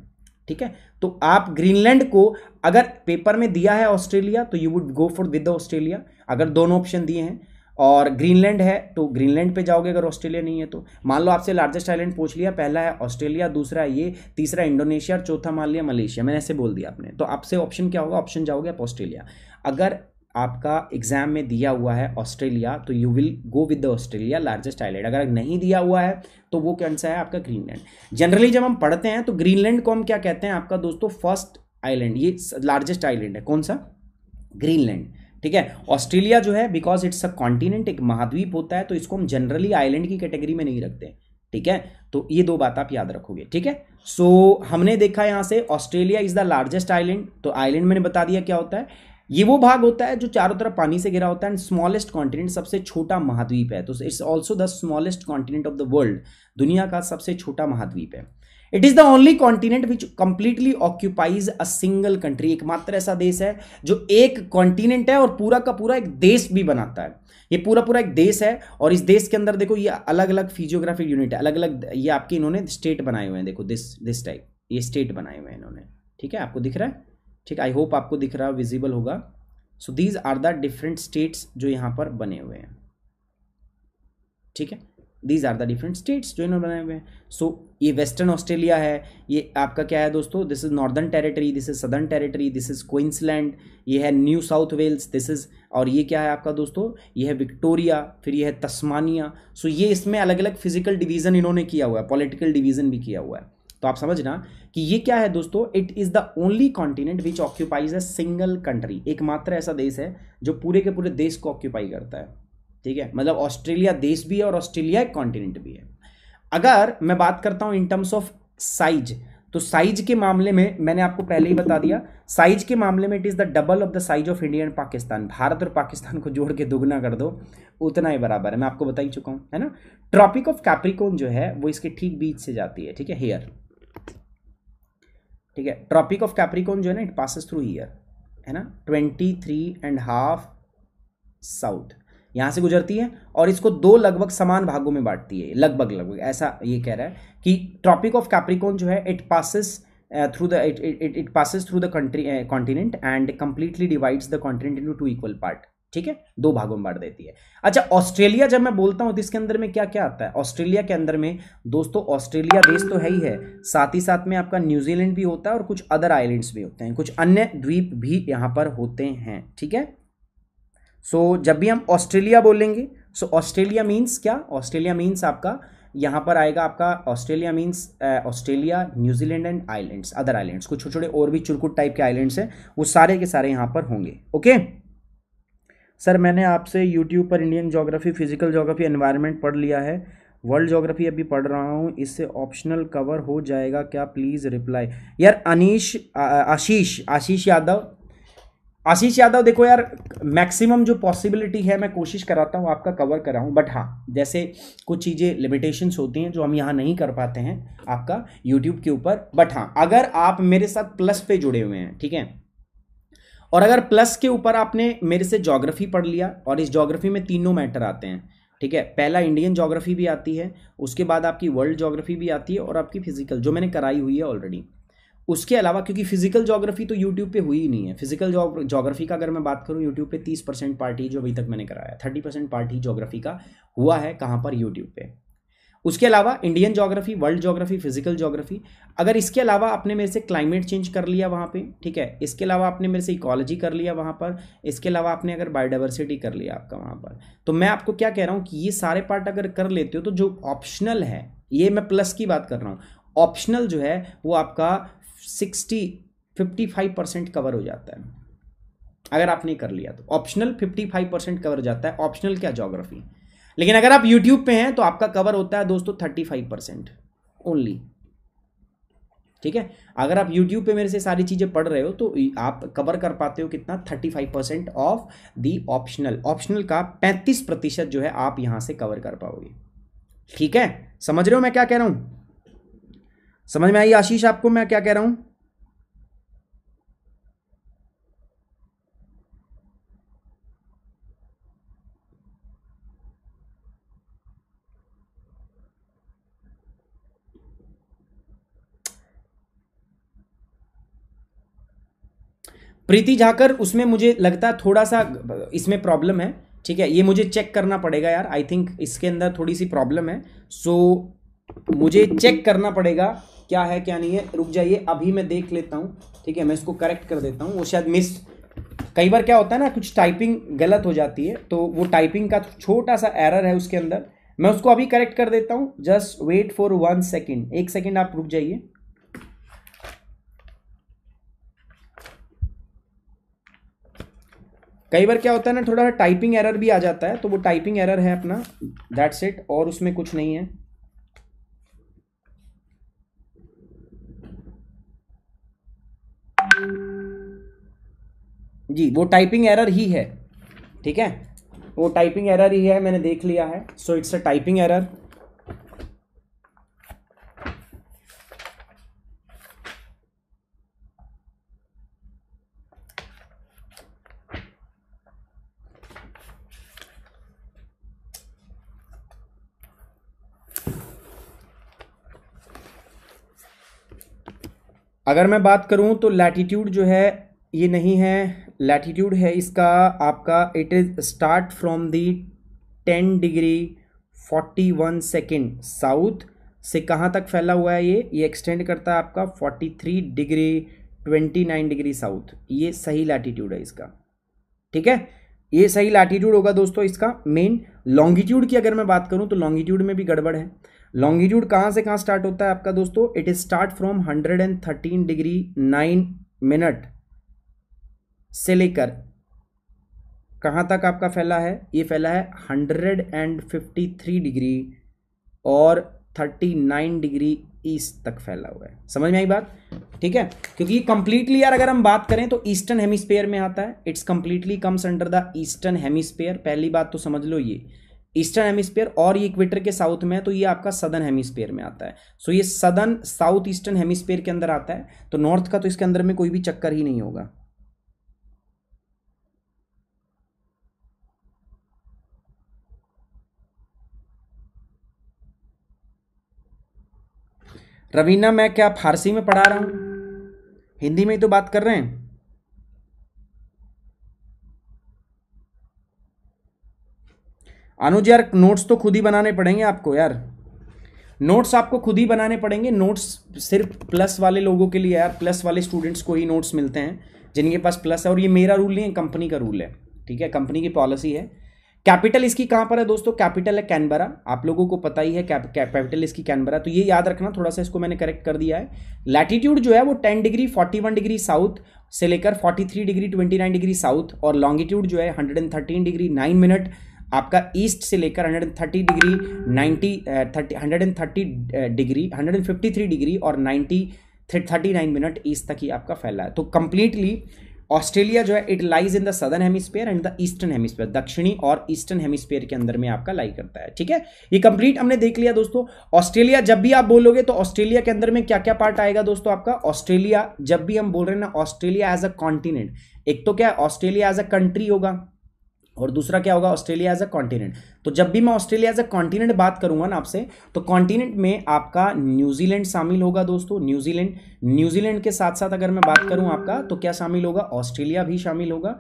ठीक है तो आप ग्रीनलैंड को अगर पेपर में दिया है ऑस्ट्रेलिया तो you would go for with Australia अगर दोनों ऑप्शन दिए हैं और ग्रीनलैंड है तो ग्रीनलैंड पे जाओगे अगर ऑस्ट्रेलिया नहीं है तो मान लो आपसे लार्जेस्ट आइलैंड पूछ लिया पहला है ऑस्ट्रेलिया दूसरा है ये तीसरा इंडोनेशिया और चौथा मान लिया मलेशिया मैंने ऐसे बोल दिया आपने तो आपसे ऑप्शन क्या होगा ऑप्शन जाओगे आप ऑस्ट्रेलिया अगर आपका एग्जाम में दिया हुआ है ऑस्ट्रेलिया तो you will go with the Australia largest island अगर नहीं दिया हुआ है तो वो कौन सा है आपका ग्रीनलैंड जनरली जब हम पढ़ते हैं तो ग्रीनलैंड को हम क्या कहते हैं आपका दोस्तों फर्स्ट आइलैंड ये लार्जेस्ट आइलैंड है कौन सा ग्रीनलैंड ठीक है ऑस्ट्रेलिया जो है बिकॉज इट्स अ कॉन्टिनेंट एक महाद्वीप होता है तो इसको हम जनरली आइलैंड की कैटेगरी में नहीं रखते ठीक है तो ये दो बात आप याद रखोगे ठीक है सो so, हमने देखा यहां से Australia is the largest island तो आइलैंड मैंने बता दिया क्या होता है ये वो भाग होता है जो चारों तरफ पानी से घिरा होता है एंड स्मॉलेस्ट कॉन्टिनेंट सबसे छोटा महाद्वीप है तो it's also the smallest continent of the world दुनिया का सबसे छोटा महाद्वीप है it is the only continent which completely occupies a single country एकमात्र ऐसा देश है जो एक कॉन्टिनेंट है और पूरा का पूरा एक देश भी बनाता है ये पूरा पूरा एक देश है और इस देश के अंदर देखो ये अलग अलग फिजियोग्राफिक यूनिट है अलग अलग ये आपके इन्होंने स्टेट बनाए हुए हैं देखो दिस दिस टाइप ये स्टेट बनाए हुए हैं इन्होंने ठीक है आपको दिख रहा है ठीक आई होप आपको दिख रहा विजिबल होगा so these are the different states जो यहाँ पर बने हुए हैं ठीक है these are the different states जो इन्होंने बनाए हुए हैं सो ये वेस्टर्न ऑस्ट्रेलिया है ये आपका क्या है दोस्तों this is Northern Territory this is southern territory this is Queensland ये है New South Wales this is और ये क्या है आपका दोस्तों ये है विक्टोरिया फिर ये है तस्मानिया सो so ये इसमें अलग अलग फिजिकल डिवीजन इन्होंने किया हुआ है पॉलिटिकल डिवीजन भी किया हुआ है तो आप समझना कि ये क्या है दोस्तों it is the only continent which occupies a single country एकमात्र ऐसा देश है जो पूरे के पूरे देश को ऑक्यूपाई करता है ठीक है मतलब ऑस्ट्रेलिया देश भी है और ऑस्ट्रेलिया एक कॉन्टिनेंट भी है अगर मैं बात करता हूँ इन टर्म्स ऑफ साइज तो साइज के मामले में मैंने आपको पहले ही बता दिया साइज के मामले में it is the double of the size of India and Pakistan Bharat और पाकिस्तान को जोड़ के दुगना कर दो उतना ही बराबर है मैं आपको बता ही चुका हूँ है ना ट्रॉपिक ऑफ कैप्रिकोन जो है वो इसके ठीक बीच से जाती है ठीक है हेयर ठीक है ट्रॉपिक ऑफ कैप्रिकोन जो है ना इट पासिस थ्रू हेयर है ना ट्वेंटी एंड हाफ साउथ यहाँ से गुजरती है और इसको दो लगभग समान भागों में बांटती है लगभग लगभग ऐसा ये कह रहा है कि ट्रॉपिक ऑफ कैप्रिकॉन जो है it passes through the it it passes through the country continent and completely divides the continent in two equal part ठीक है दो भागों में बांट देती है अच्छा ऑस्ट्रेलिया जब मैं बोलता हूं तो इसके अंदर में क्या क्या आता है ऑस्ट्रेलिया के अंदर में दोस्तों ऑस्ट्रेलिया देश तो है ही है साथ ही साथ में आपका न्यूजीलैंड भी होता है और कुछ अदर आइलैंड्स भी होते हैं कुछ अन्य द्वीप भी यहाँ पर होते हैं ठीक है सो so, जब भी हम ऑस्ट्रेलिया बोलेंगे सो ऑस्ट्रेलिया मीन्स क्या ऑस्ट्रेलिया मीन्स आपका यहाँ पर आएगा आपका Australia means Australia New Zealand and islands other islands कुछ छोटे छोटे और भी चुरकुट टाइप के आइलैंड्स हैं वो सारे के सारे यहाँ पर होंगे ओके सर मैंने आपसे यूट्यूब पर Indian geography physical geography environment पढ़ लिया है वर्ल्ड जोग्राफी अभी पढ़ रहा हूँ इससे ऑप्शनल कवर हो जाएगा क्या प्लीज़ रिप्लाई यार अनिश आशीष आशीष यादव आशीष यादव देखो यार मैक्सिमम जो पॉसिबिलिटी है मैं कोशिश कराता हूँ आपका कवर कराऊँ बट हाँ जैसे कुछ चीज़ें लिमिटेशंस होती हैं जो हम यहाँ नहीं कर पाते हैं आपका यूट्यूब के ऊपर बट हाँ अगर आप मेरे साथ प्लस पे जुड़े हुए हैं ठीक है और अगर प्लस के ऊपर आपने मेरे से जोग्राफी पढ़ लिया और इस जोग्राफी में तीनों मैटर आते हैं ठीक है पहला इंडियन जोग्राफी भी आती है उसके बाद आपकी वर्ल्ड जोग्राफी भी आती है और आपकी फिजिकल जो मैंने कराई हुई है ऑलरेडी उसके अलावा क्योंकि फिजिकल जोग्राफी तो यूट्यूब पे हुई ही नहीं है फिजिकल जोग्राफी का अगर मैं बात करूँ यूट्यूब पे तीस परसेंट पार्टी जो अभी तक मैंने कराया थर्टी परसेंट पार्टी जोग्राफी का हुआ है कहाँ पर यूट्यूब पे उसके अलावा Indian geography world geography physical geography अगर इसके अलावा आपने मेरे से क्लाइमेट चेंज कर लिया वहाँ पे ठीक है इसके अलावा आपने मेरे से इकोलॉजी कर लिया वहाँ पर इसके अलावा आपने अगर बायोडाइवर्सिटी कर लिया आपका वहाँ पर तो मैं आपको क्या कह रहा हूँ कि ये सारे पार्ट अगर कर लेते हो तो जो ऑप्शनल है ये मैं प्लस की बात कर रहा हूँ ऑप्शनल जो है वो आपका sixty fifty five percent cover हो जाता है अगर आपने कर लिया तो optional fifty five percent cover हो जाता है ऑप्शनल क्या जोग्राफी लेकिन अगर आप यूट्यूब पे हैं तो आपका कवर होता है दोस्तों थर्टी फाइव परसेंट ओनली ठीक है अगर आप यूट्यूब पे मेरे से सारी चीज़ें पढ़ रहे हो तो आप कवर कर पाते हो कितना thirty five percent of the optional optional का पैंतीस प्रतिशत जो है आप यहां से कवर कर पाओगे ठीक है समझ रहे हो मैं क्या कह रहा हूं समझ में आई आशीष आपको मैं क्या कह रहा हूं प्रीति झाकर उसमें मुझे लगता है थोड़ा सा इसमें प्रॉब्लम है ठीक है ये मुझे चेक करना पड़ेगा यार आई थिंक इसके अंदर थोड़ी सी प्रॉब्लम है सो so, मुझे चेक करना पड़ेगा क्या है क्या नहीं है रुक जाइए अभी मैं देख लेता हूँ ठीक है मैं इसको करेक्ट कर देता हूँ वो शायद मिस कई बार क्या होता है ना कुछ टाइपिंग गलत हो जाती है तो वो टाइपिंग का छोटा सा एरर है उसके अंदर मैं उसको अभी करेक्ट कर देता हूँ just wait for one second एक सेकेंड आप रुक जाइए कई बार क्या होता है ना थोड़ा टाइपिंग एरर भी आ जाता है तो वो टाइपिंग एरर है अपना दैट्स इट और उसमें कुछ नहीं है जी वो टाइपिंग एरर ही है ठीक है वो टाइपिंग एरर ही है मैंने देख लिया है so it's a typing error अगर मैं बात करूं तो लैटिट्यूड जो है ये नहीं है लैटीट्यूड है इसका आपका it is start from the ten degree forty one second south से कहाँ तक फैला हुआ है ये ये एक्सटेंड करता है आपका forty three degree twenty nine degree south ये सही लैटीट्यूड है इसका ठीक है ये सही लैटीट्यूड होगा दोस्तों इसका मेन लॉन्गिट्यूड की अगर मैं बात करूँ तो लॉन्गिट्यूड में भी गड़बड़ है लॉन्गिट्यूड कहाँ से कहाँ स्टार्ट होता है आपका दोस्तों it is start from hundred and thirteen degree nine minute से लेकर कहाँ तक आपका फैला है ये फैला है hundred and fifty three degree और थर्टी नाइन डिग्री ईस्ट तक फैला हुआ है समझ में आई बात ठीक है क्योंकि ये कंप्लीटली यार अगर हम बात करें तो ईस्टर्न हेमिस्फेयर में आता है it's completely comes under the eastern hemisphere पहली बात तो समझ लो ये ईस्टर्न हेमिस्फेयर और ये इक्वेटर के साउथ में है तो ये आपका सदर्न हेमिस्फेयर में आता है सो ये सदर्न साउथ ईस्टर्न हेमिस्फेयर के अंदर आता है तो नॉर्थ का तो इसके अंदर में कोई भी चक्कर ही नहीं होगा रवीना मैं क्या फारसी में पढ़ा रहा हूं हिंदी में ही तो बात कर रहे हैं अनुज यार नोट्स तो खुद ही बनाने पड़ेंगे आपको यार नोट्स आपको खुद ही बनाने पड़ेंगे नोट्स सिर्फ प्लस वाले लोगों के लिए यार प्लस वाले स्टूडेंट्स को ही नोट्स मिलते हैं जिनके पास प्लस है और ये मेरा रूल नहीं है कंपनी का रूल है ठीक है कंपनी की पॉलिसी है कैपिटल इसकी कहाँ पर है दोस्तों कैपिटल है कैनबरा आप लोगों को पता ही है कैपिटल इसकी कैनबरा तो ये याद रखना थोड़ा सा इसको मैंने करेक्ट कर दिया है लैटिट्यूड जो है वो 10 डिग्री 41 डिग्री साउथ से लेकर 43 डिग्री 29 डिग्री साउथ और लॉन्गिट्यूड जो है 113 डिग्री 9 मिनट आपका ईस्ट से लेकर 130 degree 90 hundred and thirty degree three degree और ninety thirty nine minute east तक ही आपका फैला है तो कंप्लीटली ऑस्ट्रेलिया जो है it lies in the southern hemisphere and the eastern hemisphere दक्षिणी और ईस्टर्न हेमिस्फेयर के अंदर में आपका लाई करता है ठीक है ये कंप्लीट हमने देख लिया दोस्तों ऑस्ट्रेलिया जब भी आप बोलोगे तो ऑस्ट्रेलिया के अंदर में क्या क्या पार्ट आएगा दोस्तों आपका ऑस्ट्रेलिया जब भी हम बोल रहे हैं ना ऑस्ट्रेलिया एज अ कॉन्टिनेंट एक तो क्या ऑस्ट्रेलिया एज अ कंट्री होगा और दूसरा क्या होगा ऑस्ट्रेलिया एज अ कॉन्टिनेंट तो जब भी मैं ऑस्ट्रेलिया एज अ कॉन्टिनेंट बात करूंगा ना आपसे तो कॉन्टिनेंट में आपका न्यूजीलैंड शामिल होगा दोस्तों न्यूजीलैंड न्यूजीलैंड के साथ साथ अगर मैं बात करूं आपका तो क्या शामिल होगा ऑस्ट्रेलिया भी शामिल होगा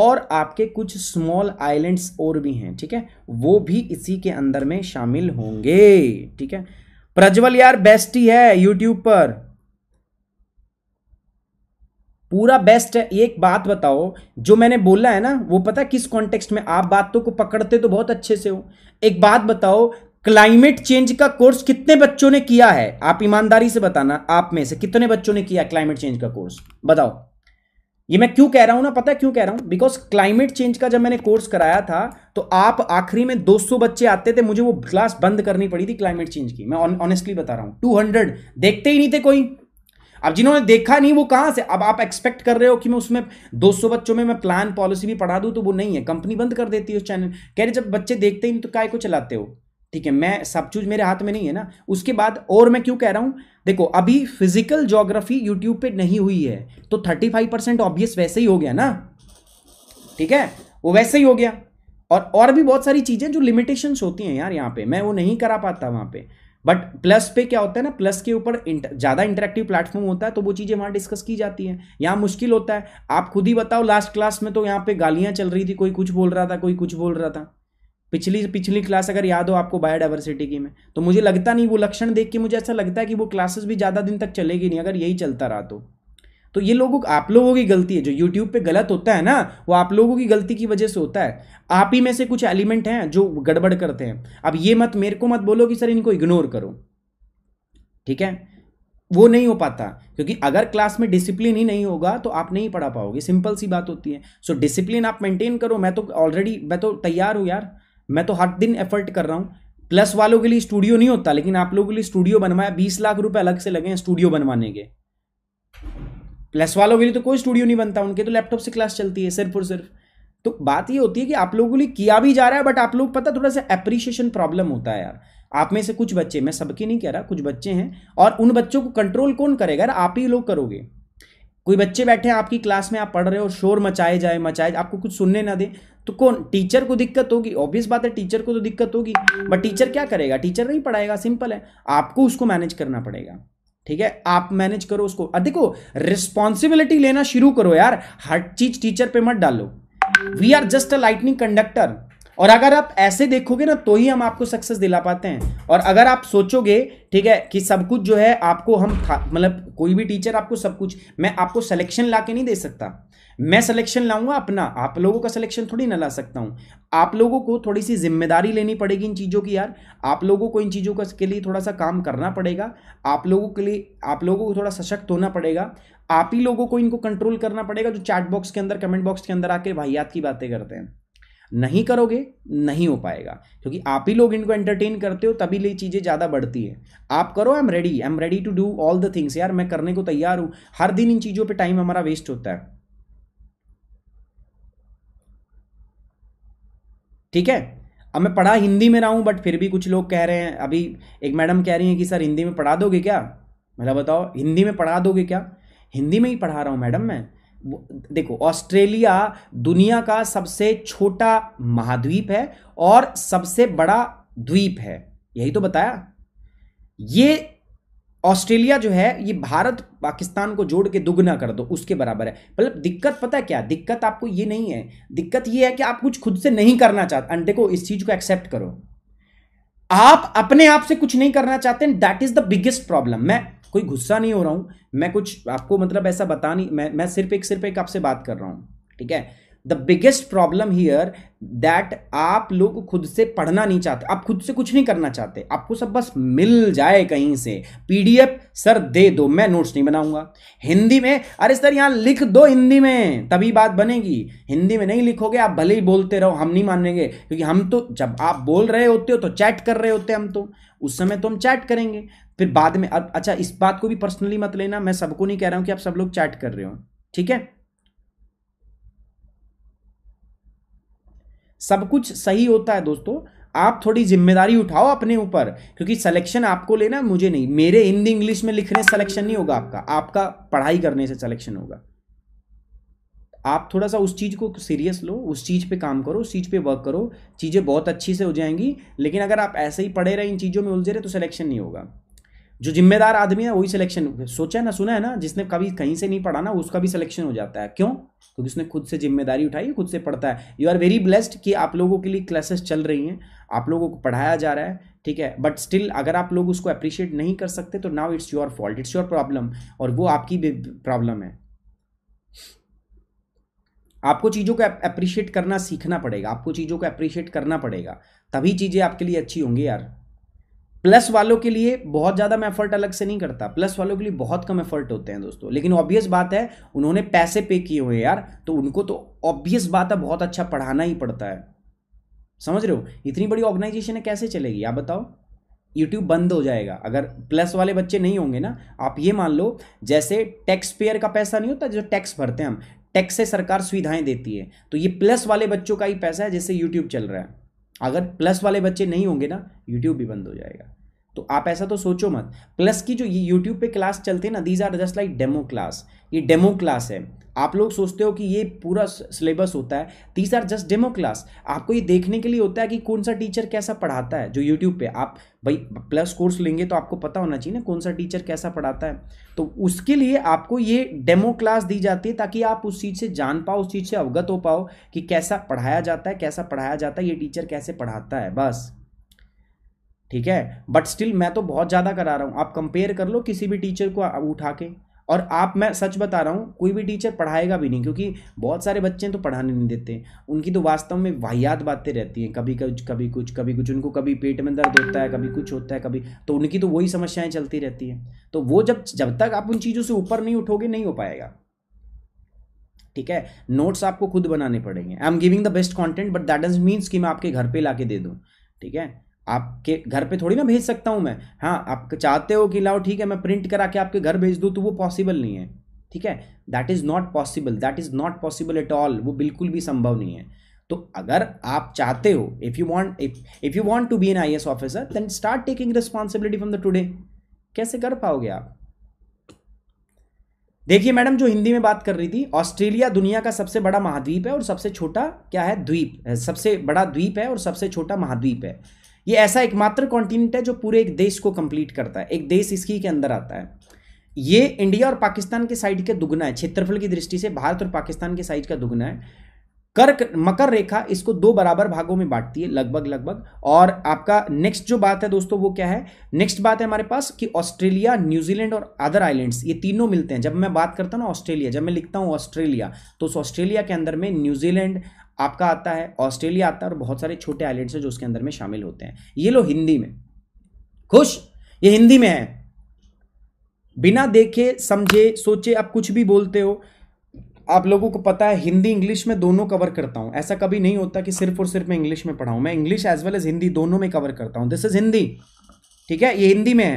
और आपके कुछ स्मॉल आइलैंड्स और भी हैं ठीक है वो भी इसी के अंदर में शामिल होंगे ठीक है प्रज्वल यार बेस्ट ही है यूट्यूब पर पूरा बेस्ट है एक बात बताओ जो मैंने बोला है ना वो पता किस कॉन्टेक्स्ट में आप बातों को पकड़ते तो बहुत अच्छे से हो एक बात बताओ क्लाइमेट चेंज का कोर्स कितने बच्चों ने किया है आप ईमानदारी से बताना आप में से कितने बच्चों ने किया क्लाइमेट चेंज का कोर्स बताओ ये मैं क्यों कह रहा हूं ना पता क्यों कह रहा हूं बिकॉज क्लाइमेट चेंज का जब मैंने कोर्स कराया था तो आप आखिरी में 200 बच्चे आते थे मुझे वो क्लास बंद करनी पड़ी थी क्लाइमेट चेंज की मैं ऑनेस्टली बता रहा हूं 200 देखते ही नहीं थे कोई अब जिन्होंने देखा नहीं वो कहां से अब आप एक्सपेक्ट कर रहे हो कि मैं उसमें 200 बच्चों में मैं प्लान पॉलिसी भी पढ़ा दूं तो वो नहीं है कंपनी बंद कर देती है उस चैनल कह रहे जब बच्चे देखते ही तो काय को चलाते हो ठीक है मैं सब चीज मेरे हाथ में नहीं है ना उसके बाद और मैं क्यों कह रहा हूं देखो अभी फिजिकल जोग्राफी यूट्यूब पर नहीं हुई है तो थर्टी परसेंट ऑब्वियस वैसे ही हो गया ना ठीक है वो वैसे ही हो गया और और भी बहुत सारी चीज़ें जो लिमिटेशंस होती हैं यार यहाँ पे मैं वो नहीं करा पाता वहाँ पे बट प्लस पे क्या होता है ना प्लस के ऊपर इंटर, ज़्यादा इंटरेक्टिव प्लेटफॉर्म होता है तो वो चीज़ें वहाँ डिस्कस की जाती हैं यहाँ मुश्किल होता है आप खुद ही बताओ लास्ट क्लास में तो यहाँ पे गालियाँ चल रही थी कोई कुछ बोल रहा था कोई कुछ बोल रहा था पिछली पिछली क्लास अगर याद हो आपको बायोडाइवर्सिटी की में तो मुझे लगता नहीं वो लक्षण देख के मुझे ऐसा लगता है कि वो क्लासेस भी ज़्यादा दिन तक चलेगी नहीं अगर यही चलता रहा तो तो ये लोगों आप लोगों की गलती है जो यूट्यूब पे गलत होता है ना वो आप लोगों की गलती की वजह से होता है आप ही में से कुछ एलिमेंट हैं जो गड़बड़ करते हैं अब ये मत मेरे को मत बोलो कि सर इनको इग्नोर करो ठीक है वो नहीं हो पाता क्योंकि अगर क्लास में डिसिप्लिन ही नहीं होगा तो आप नहीं पढ़ा पाओगे सिंपल सी बात होती है सो so, डिसिप्लिन आप मेंटेन करो मैं तो ऑलरेडी मैं तो तैयार हूँ यार मैं तो हर दिन एफर्ट कर रहा हूँ प्लस वालों के लिए स्टूडियो नहीं होता लेकिन आप लोगों के लिए स्टूडियो बनवाया बीस लाख रुपए अलग से लगे हैं स्टूडियो बनवाने के प्लस वालों के लिए तो कोई स्टूडियो नहीं बनता उनके तो लैपटॉप से क्लास चलती है सिर्फ और सिर्फ तो बात ये होती है कि आप लोगों के लिए किया भी जा रहा है बट आप लोग पता थोड़ा सा अप्रिशिएशन प्रॉब्लम होता है यार आप में से कुछ बच्चे मैं सबके नहीं कह रहा कुछ बच्चे हैं और उन बच्चों को कंट्रोल कौन करेगा यार आप ही लोग करोगे कोई बच्चे बैठे हैं आपकी क्लास में आप पढ़ रहे हो शोर मचाए जाए मचाए आपको कुछ सुनने ना दे तो कौन टीचर को दिक्कत होगी ऑब्वियस बात है टीचर को तो दिक्कत होगी बट टीचर क्या करेगा टीचर नहीं पढ़ाएगा सिंपल है आपको उसको मैनेज करना पड़ेगा ठीक है आप मैनेज करो उसको और देखो रिस्पॉन्सिबिलिटी लेना शुरू करो यार हर चीज टीचर पे मत डालो we are just a lightning conductor और अगर आप ऐसे देखोगे ना तो ही हम आपको सक्सेस दिला पाते हैं और अगर आप सोचोगे ठीक है कि सब कुछ जो है आपको हम मतलब कोई भी टीचर आपको सब कुछ मैं आपको सिलेक्शन ला के नहीं दे सकता मैं सिलेक्शन लाऊंगा अपना आप लोगों का सिलेक्शन थोड़ी ना ला सकता हूँ आप लोगों को थोड़ी सी जिम्मेदारी लेनी पड़ेगी इन चीज़ों की यार आप लोगों को इन चीज़ों का के लिए थोड़ा सा काम करना पड़ेगा आप लोगों के लिए आप लोगों को थोड़ा सशक्त होना पड़ेगा आप ही लोगों को इनको कंट्रोल करना पड़ेगा जो चैट बॉक्स के अंदर कमेंट बॉक्स के अंदर आके वाहियात की बातें करते हैं नहीं करोगे नहीं हो पाएगा क्योंकि आप ही लोग इनको एंटरटेन करते हो तभी ये चीज़ें ज़्यादा बढ़ती है आप करो I am ready I am ready to do all the things यार मैं करने को तैयार हूँ हर दिन इन चीज़ों पर टाइम हमारा वेस्ट होता है ठीक है अब मैं पढ़ा हिंदी में रहा हूँ बट फिर भी कुछ लोग कह रहे हैं अभी एक मैडम कह रही हैं कि सर हिंदी में पढ़ा दोगे क्या मतलब बताओ हिंदी में पढ़ा दोगे क्या हिंदी में ही पढ़ा रहा हूँ मैडम मैं देखो ऑस्ट्रेलिया दुनिया का सबसे छोटा महाद्वीप है और सबसे बड़ा द्वीप है यही तो बताया ये ऑस्ट्रेलिया जो है ये भारत पाकिस्तान को जोड़ के दुगना कर दो उसके बराबर है मतलब दिक्कत पता है क्या दिक्कत आपको ये नहीं है दिक्कत ये है कि आप कुछ खुद से नहीं करना चाहते देखो इस चीज को एक्सेप्ट करो आप अपने आप से कुछ नहीं करना चाहते that is the biggest problem मैं कोई गुस्सा नहीं हो रहा हूँ मैं कुछ आपको मतलब ऐसा बता नहीं मैं मैं सिर्फ एक सिर्फ एक आपसे बात कर रहा हूँ ठीक है the biggest problem here that आप लोग खुद से पढ़ना नहीं चाहते आप खुद से कुछ नहीं करना चाहते आपको सब बस मिल जाए कहीं से पीडीएफ सर दे दो मैं नोट्स नहीं बनाऊंगा हिंदी में अरे सर यहाँ लिख दो हिंदी में तभी बात बनेगी हिंदी में नहीं लिखोगे आप भले ही बोलते रहो हम नहीं मानेंगे क्योंकि हम तो जब आप बोल रहे होते हो तो चैट कर रहे होते हम तो उस समय तो हम चैट करेंगे फिर हम्म। बाद में अब अच्छा इस बात को भी पर्सनली मत लेना मैं सबको नहीं कह रहा हूं कि आप सब लोग चैट कर रहे हो ठीक है सब कुछ सही होता है दोस्तों आप थोड़ी जिम्मेदारी उठाओ अपने ऊपर क्योंकि सिलेक्शन आपको लेना मुझे नहीं मेरे हिंदी इंग्लिश में लिखने सिलेक्शन नहीं होगा आपका आपका पढ़ाई करने से सिलेक्शन होगा आप थोड़ा सा उस चीज़ को सीरियस लो उस चीज़ पे काम करो उस चीज़ पे वर्क करो चीज़ें बहुत अच्छी से हो जाएंगी लेकिन अगर आप ऐसे ही पढ़े रहे इन चीज़ों में उलझे रहे तो सिलेक्शन नहीं होगा जो जिम्मेदार आदमी है वही सिलेक्शन सोचा है ना सुना है ना जिसने कभी कहीं से नहीं पढ़ा ना उसका भी सिलेक्शन हो जाता है क्यों क्योंकि उसने खुद से जिम्मेदारी उठाई खुद से पढ़ता है यू आर वेरी ब्लेस्ड कि आप लोगों के लिए क्लासेस चल रही हैं आप लोगों को पढ़ाया जा रहा है ठीक है बट स्टिल अगर आप लोग उसको अप्रिशिएट नहीं कर सकते तो now it's your fault it's your problem और वो आपकी प्रॉब्लम है आपको चीज़ों को अप्रिशिएट करना सीखना पड़ेगा आपको चीज़ों को अप्रिशिएट करना पड़ेगा तभी चीज़ें आपके लिए अच्छी होंगी यार प्लस वालों के लिए बहुत ज़्यादा मैं एफर्ट अलग से नहीं करता प्लस वालों के लिए बहुत कम एफर्ट होते हैं दोस्तों लेकिन ऑब्वियस बात है उन्होंने पैसे पे किए हुए यार तो उनको तो ऑब्वियस बात है बहुत अच्छा पढ़ाना ही पड़ता है समझ रहे हो इतनी बड़ी ऑर्गेनाइजेशन है कैसे चलेगी आप बताओ यूट्यूब बंद हो जाएगा अगर प्लस वाले बच्चे नहीं होंगे ना आप ये मान लो जैसे टैक्स पेयर का पैसा नहीं होता जो टैक्स भरते हैं हम टैक्स से सरकार सुविधाएं देती है तो ये प्लस वाले बच्चों का ही पैसा है जैसे यूट्यूब चल रहा है अगर प्लस वाले बच्चे नहीं होंगे ना यूट्यूब भी बंद हो जाएगा तो आप ऐसा तो सोचो मत प्लस की जो ये यूट्यूब पे क्लास चलते हैं ना these are just like demo class ये डेमो क्लास है आप लोग सोचते हो कि ये पूरा सिलेबस होता है these are just demo class आपको ये देखने के लिए होता है कि कौन सा टीचर कैसा पढ़ाता है जो यूट्यूब पे आप भाई प्लस कोर्स लेंगे तो आपको पता होना चाहिए ना कौन सा टीचर कैसा पढ़ाता है तो उसके लिए आपको ये डेमो क्लास दी जाती है ताकि आप उस चीज़ से जान पाओ उस चीज़ से अवगत हो पाओ कि कैसा पढ़ाया जाता है कैसा पढ़ाया जाता है ये टीचर कैसे पढ़ाता है बस ठीक है बट स्टिल मैं तो बहुत ज़्यादा करा रहा हूँ आप कंपेयर कर लो किसी भी टीचर को उठा के और आप मैं सच बता रहा हूँ कोई भी टीचर पढ़ाएगा भी नहीं क्योंकि बहुत सारे बच्चे तो पढ़ाने नहीं देते उनकी तो वास्तव में वाहियात बातें रहती हैं कभी कुछ कभी कुछ कभी कुछ उनको कभी पेट में दर्द होता है कभी कुछ होता है कभी तो उनकी तो वही समस्याएं चलती रहती हैं तो वो जब जब तक आप उन चीज़ों से ऊपर नहीं उठोगे नहीं हो पाएगा ठीक है नोट्स आपको खुद बनाने पड़ेंगे I am giving the best content but that does means कि मैं आपके घर पर ला दे दूँ ठीक है आपके घर पे थोड़ी ना भेज सकता हूँ मैं हाँ आप चाहते हो कि लाओ ठीक है मैं प्रिंट करा के आपके घर भेज दूँ तो वो पॉसिबल नहीं है ठीक है that is not possible that is not possible at all वो बिल्कुल भी संभव नहीं है तो अगर आप चाहते हो if you want if you want to be an I S officer then start taking responsibility from the today कैसे कर पाओगे आप देखिए मैडम जो हिंदी में बात कर रही थी ऑस्ट्रेलिया दुनिया का सबसे बड़ा महाद्वीप है और सबसे छोटा क्या है द्वीप सबसे बड़ा द्वीप है और सबसे छोटा महाद्वीप है ये ऐसा एकमात्र कॉन्टिनेंट है जो पूरे एक देश को कंप्लीट करता है एक देश इसकी के अंदर आता है ये इंडिया और पाकिस्तान के साइड के दुगना है क्षेत्रफल की दृष्टि से भारत और पाकिस्तान के साइड का दुगना है कर्क मकर रेखा इसको दो बराबर भागों में बांटती है लगभग लगभग और आपका नेक्स्ट जो बात है दोस्तों वो क्या है नेक्स्ट बात है हमारे पास कि ऑस्ट्रेलिया न्यूजीलैंड और अदर आइलैंड्स ये तीनों मिलते हैं जब मैं बात करता हूँ ना ऑस्ट्रेलिया जब मैं लिखता हूँ ऑस्ट्रेलिया तो उस ऑस्ट्रेलिया के अंदर में न्यूजीलैंड आपका आता है ऑस्ट्रेलिया आता है और बहुत सारे छोटे आइलैंड्स हैं जो उसके अंदर में शामिल होते हैं ये लो हिंदी में खुश ये हिंदी में है बिना देखे समझे सोचे आप कुछ भी बोलते हो आप लोगों को पता है हिंदी इंग्लिश में दोनों कवर करता हूं ऐसा कभी नहीं होता कि सिर्फ और सिर्फ मैं इंग्लिश में पढ़ाऊं मैं English as well as Hindi दोनों में कवर करता हूं दिस इज हिंदी ठीक है ये हिंदी में है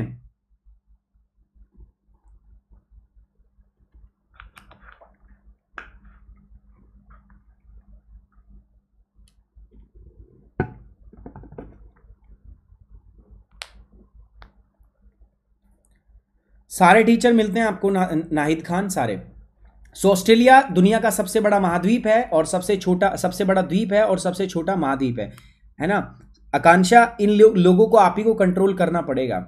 सारे टीचर मिलते हैं आपको ना, नाहिद खान सारे सो ऑस्ट्रेलिया दुनिया का सबसे बड़ा महाद्वीप है और सबसे छोटा सबसे बड़ा द्वीप है और सबसे छोटा महाद्वीप है है ना आकांक्षा इन लो, लोगों को आप ही को कंट्रोल करना पड़ेगा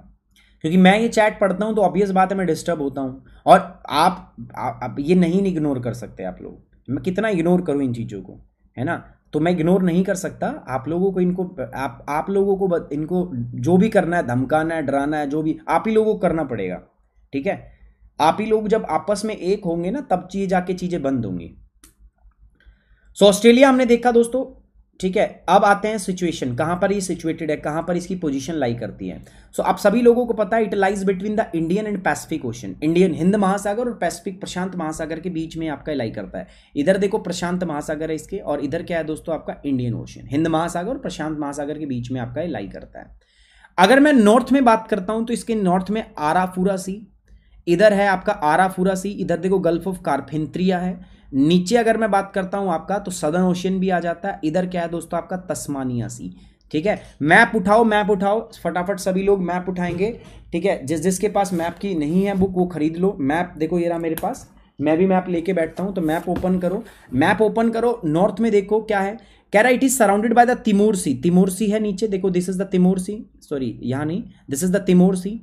क्योंकि मैं ये चैट पढ़ता हूँ तो ऑब्वियस बात है मैं डिस्टर्ब होता हूँ और आप, आ, आप ये नहीं इग्नोर कर सकते आप लोग मैं कितना इग्नोर करूँ इन चीज़ों को है ना तो मैं इग्नोर नहीं कर सकता आप लोगों को इनको आप आप लोगों को इनको जो भी करना है धमकाना है डराना है जो भी आप ही लोगों को करना पड़ेगा ठीक है आप ही लोग जब आपस में एक होंगे ना तब चीज जाके चीजें बंद होंगी सो so, ऑस्ट्रेलिया हमने देखा दोस्तों ठीक है अब आते हैं सिचुएशन कहां पर ये सिचुएटेड है कहां पर इसकी पोजीशन लाई करती है सो so, आप सभी लोगों को पता है it lies between the Indian and Pacific Ocean Indian Hind महासागर और पैसिफिक प्रशांत महासागर के बीच में आपका लाई करता है इधर देखो प्रशांत महासागर है इसके और इधर क्या है दोस्तों आपका इंडियन ओशन हिंद महासागर और प्रशांत महासागर के बीच में आपका लाई करता है अगर मैं नॉर्थ में बात करता हूं तो इसके नॉर्थ में आराफूरा सी इधर है आपका आराफूरा सी इधर देखो गल्फ ऑफ कार्फिंत्रिया है नीचे अगर मैं बात करता हूँ आपका तो सदर्न ओशियन भी आ जाता है इधर क्या है दोस्तों आपका तस्मानिया सी ठीक है मैप उठाओ मैप उठाओ फटाफट सभी लोग मैप उठाएंगे ठीक है जिस जिसके पास मैप की नहीं है बुक वो खरीद लो मैप देखो ये रहा मेरे पास मैं भी मैप लेके बैठता हूँ तो मैप ओपन करो मैप ओपन करो नॉर्थ में देखो क्या है कह रहा है it is surrounded by the Timor Sea Timor Sea है नीचे देखो this is the Timor Sea sorry यहाँ नहीं this is the Timor Sea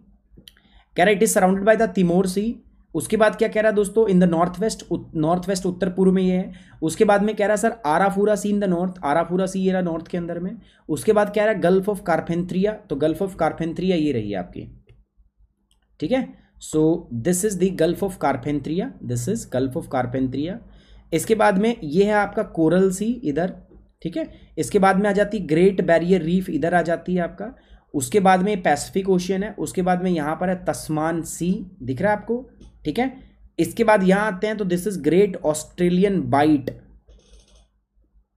कह रहा है it is surrounded by the Timor Sea उसके बाद क्या कह रहा है दोस्तों in the north west north west उत्तर पूर्व में ये है उसके बाद में कह रहा है sir Arafura Sea in the north Arafura Sea ये रहा नॉर्थ के अंदर में उसके बाद कह रहा है गल्फ ऑफ कार्पेंथ्रिया तो गल्फ ऑफ कार्पेंथ्रिया ये रही है आपकी ठीक है so this is the Gulf of Carpentaria this is gulf of Carpentaria इसके बाद में ये है आपका कोरल सी इधर ठीक है इसके बाद में आ जाती ग्रेट बैरियर रीफ इधर आ जाती है आपका उसके बाद में पैसिफिक ओशियन है उसके बाद में यहाँ पर है तस्मान सी दिख रहा है आपको ठीक है इसके बाद यहाँ आते हैं तो this is great Australian bite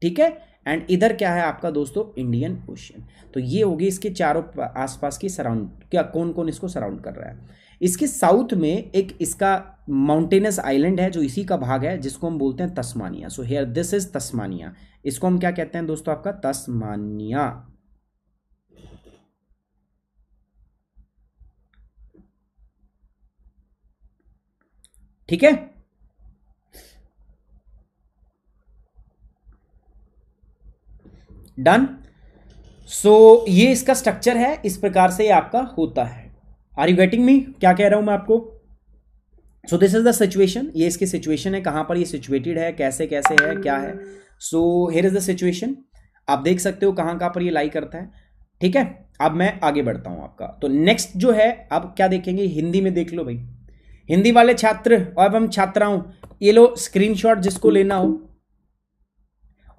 ठीक है एंड इधर क्या है आपका दोस्तों इंडियन ओशियन तो ये होगी इसके चारों आसपास की सराउंड क्या कौन कौन इसको सराउंड कर रहा है इसके साउथ में एक इसका माउंटेनस आइलैंड है जो इसी का भाग है जिसको हम बोलते हैं Tasmania so here this is Tasmania इसको हम क्या कहते हैं दोस्तों आपका तस्मानिया ठीक है डन सो so, ये इसका स्ट्रक्चर है इस प्रकार से ये आपका होता है आर यू गेटिंग मी क्या कह रहा हूं मैं आपको so this is the situation ये इसकी सिचुएशन है कहां पर ये सिचुएटेड है कैसे कैसे है क्या है so here is the situation आप देख सकते हो कहां कहां पर ये लाई करता है ठीक है अब मैं आगे बढ़ता हूं आपका तो नेक्स्ट जो है आप क्या देखेंगे हिंदी में देख लो भाई हिंदी वाले छात्र और एवं छात्राओं ये लो स्क्रीनशॉट जिसको लेना हो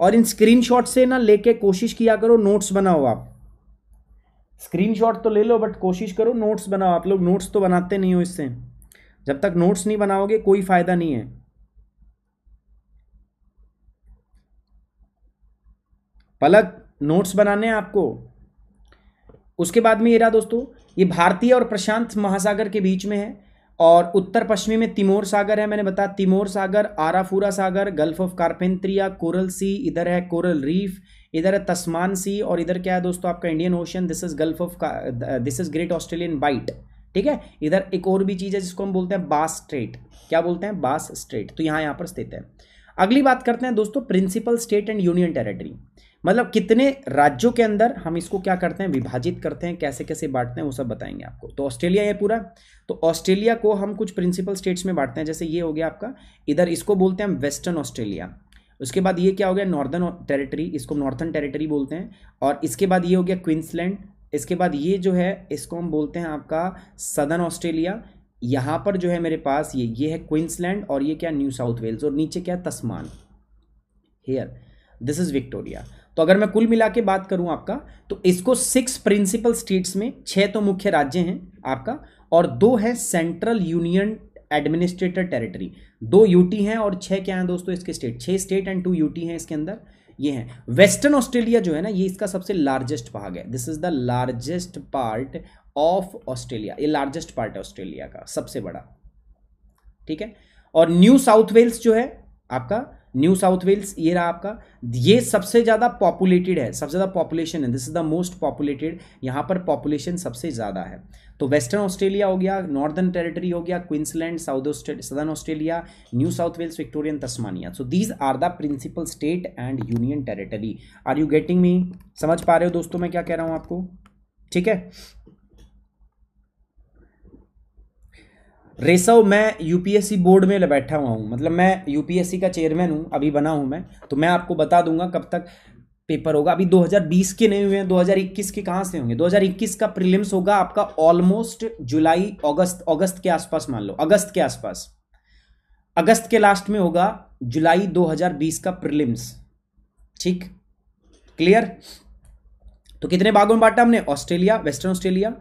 और इन स्क्रीनशॉट से ना लेके कोशिश किया करो नोट्स बनाओ आप स्क्रीनशॉट तो ले लो बट कोशिश करो नोट्स बनाओ आप लोग नोट्स तो बनाते नहीं हो इससे जब तक नोट्स नहीं बनाओगे कोई फायदा नहीं है पलक नोट्स बनाने हैं आपको उसके बाद में ये रहा दोस्तों ये भारतीय और प्रशांत महासागर के बीच में है और उत्तर पश्चिमी में तिमोर सागर है मैंने बताया तिमोर सागर आराफूरा सागर Gulf of Carpentaria Coral Sea इधर है कोरल रीफ इधर है तस्मान सी और इधर क्या है दोस्तों आपका Indian ocean this is gulf of this is great Australian bite ठीक है इधर एक और भी चीज़ है जिसको हम बोलते हैं बास स्ट्रेट क्या बोलते हैं बास स्ट्रेट तो यहाँ यहाँ पर स्थित है अगली बात करते हैं दोस्तों principal state and union territory मतलब कितने राज्यों के अंदर हम इसको क्या करते हैं विभाजित करते हैं कैसे कैसे बांटते हैं वो सब बताएंगे आपको तो ऑस्ट्रेलिया है पूरा तो ऑस्ट्रेलिया को हम कुछ प्रिंसिपल स्टेट्स में बांटते हैं जैसे ये हो गया आपका इधर इसको बोलते हैं हम वेस्टर्न ऑस्ट्रेलिया उसके बाद ये क्या हो गया नॉर्दर्न टेरिटरी इसको नॉर्थन टेरिटरी बोलते हैं और इसके बाद ये हो गया क्विंसलैंड इसके बाद ये जो है इसको हम बोलते हैं आपका सदर्न ऑस्ट्रेलिया यहाँ पर जो है मेरे पास ये ये है क्विंसलैंड और ये क्या न्यू साउथ वेल्स और नीचे क्या है Tasman here this is Victoria तो अगर मैं कुल मिला के बात करूं आपका तो इसको सिक्स प्रिंसिपल स्टेट्स में छह तो मुख्य राज्य हैं आपका और दो है सेंट्रल यूनियन एडमिनिस्ट्रेटर टेरिटरी दो यूटी हैं और छह क्या हैं दोस्तों इसके स्टेट छह स्टेट एंड टू यूटी हैं इसके अंदर ये हैं वेस्टर्न ऑस्ट्रेलिया जो है ना ये इसका सबसे लार्जेस्ट भाग है this is the largest part of Australia ये लार्जेस्ट पार्ट है ऑस्ट्रेलिया का सबसे बड़ा ठीक है और न्यू साउथ वेल्स जो है आपका न्यू साउथ वेल्स ये रहा आपका ये सबसे ज़्यादा पॉपुलेटेड है सबसे ज़्यादा पॉपुलेशन है this is the most populated यहाँ पर पॉपुलेशन सबसे ज़्यादा है तो वेस्टर्न ऑस्ट्रेलिया हो गया नॉर्दर्न टेरिटरी हो गया Queensland south southern Australia New South Wales Victorian Tasmania so these are the principal state and union territory are you getting me समझ पा रहे हो दोस्तों मैं क्या कह रहा हूँ आपको ठीक है रेसव मैं यूपीएससी बोर्ड में बैठा हुआ हूँ मतलब मैं यूपीएससी का चेयरमैन हूँ अभी बना हूँ मैं तो मैं आपको बता दूंगा कब तक पेपर होगा अभी 2020 के नहीं हुए हैं 2021 के कहाँ से होंगे 2021 का प्रीलिम्स होगा आपका ऑलमोस्ट जुलाई अगस्त अगस्त के आसपास मान लो अगस्त के आसपास अगस्त के लास्ट में होगा जुलाई 2020 का प्रीलिम्स ठीक क्लियर तो कितने भागों में बांटा हमने Australia western Australia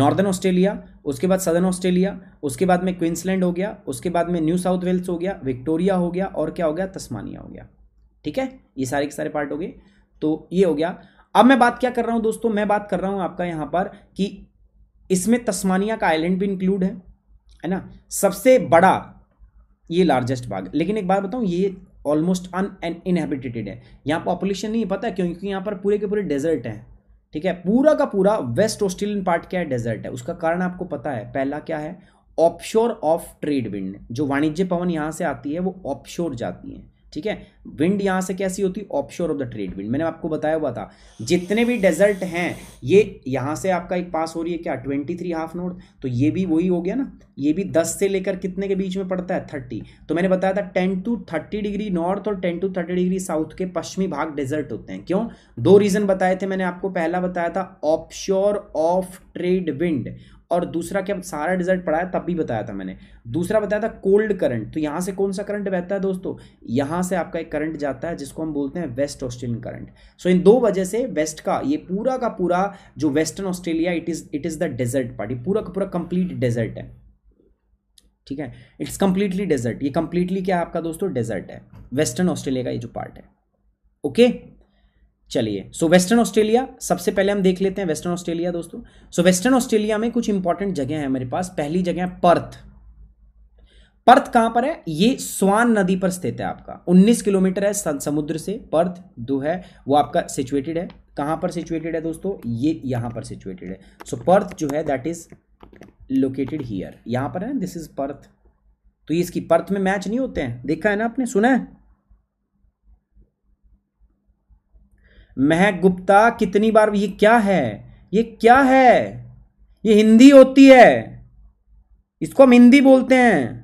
northern Australia उसके बाद सदर्न ऑस्ट्रेलिया उसके बाद में क्वींसलैंड हो गया उसके बाद में न्यू साउथ वेल्स हो गया विक्टोरिया हो गया और क्या हो गया तस्मानिया हो गया ठीक है ये सारे के सारे पार्ट हो गए तो ये हो गया अब मैं बात क्या कर रहा हूँ दोस्तों मैं बात कर रहा हूँ आपका यहाँ पर कि इसमें तस्मानिया का आइलैंड भी इंक्लूड है है ना सबसे बड़ा ये लार्जेस्ट भाग लेकिन एक बात बताऊँ ये ऑलमोस्ट अन इनहेबिटेटेड है यहाँ पॉपुलेशन नहीं पता क्योंकि यहाँ पर पूरे के पूरे डेजर्ट हैं ठीक है पूरा का पूरा वेस्ट ऑस्ट्रेलियन पार्ट क्या है डेजर्ट है उसका कारण आपको पता है पहला क्या है ऑप्शोर ऑफ ट्रेड विंड जो वाणिज्य पवन यहाँ से आती है वो ऑप्शोर जाती है ठीक है विंड यहाँ से कैसी होती है offshore of the trade wind मैंने आपको बताया हुआ था जितने भी डेजर्ट हैं ये यहाँ से आपका एक पास हो रही है क्या ट्वेंटी थ्री हाफ नोड तो ये भी वही हो गया ना ये भी दस से लेकर कितने के बीच में पड़ता है थर्टी तो मैंने बताया था ten to thirty degree north और ten to thirty degree south के पश्चिमी भाग डेजर्ट होते हैं क्यों दो रीज़न बताए थे मैंने आपको पहला बताया था ऑप्शोर ऑफ ट्रेड विंड और दूसरा क्या सारा रिजल्ट पढ़ाया तब भी बताया था मैंने दूसरा बताया था कोल्ड करंट तो यहाँ से कौन सा करंट बहता है दोस्तों यहाँ से आपका एक करंट जाता है जिसको हम बोलते हैं वेस्ट ऑस्ट्रेलियन करंट सो इन दो वजह से वेस्ट का ये पूरा का पूरा जो western Australia it is it is the desert part पूरा का पूरा कंप्लीट डेजर्ट है ठीक है इट्स कंप्लीटली डेजर्ट ये कंप्लीटली क्या आपका दोस्तों डेजर्ट है वेस्टर्न ऑस्ट्रेलिया का ये जो पार्ट है ओके okay? चलिए सो वेस्टर्न ऑस्ट्रेलिया सबसे पहले हम देख लेते हैं वेस्टर्न ऑस्ट्रेलिया दोस्तों सो वेस्टर्न ऑस्ट्रेलिया में कुछ इंपॉर्टेंट जगह है मेरे पास पहली जगह पर्थ पर्थ कहां पर है ये स्वान नदी पर स्थित है आपका 19 किलोमीटर है समुद्र से पर्थ दो है वो आपका सिचुएटेड है कहां पर सिचुएटेड है दोस्तों ये यहां पर सिचुएटेड है सो so, पर्थ जो है दैट इज लोकेटेड हियर यहां पर है दिस इज पर्थ तो ये इसकी पर्थ में मैच नहीं होते हैं देखा है ना आपने सुना है महक गुप्ता कितनी बार ये क्या है ये क्या है ये हिंदी होती है इसको हम हिंदी बोलते हैं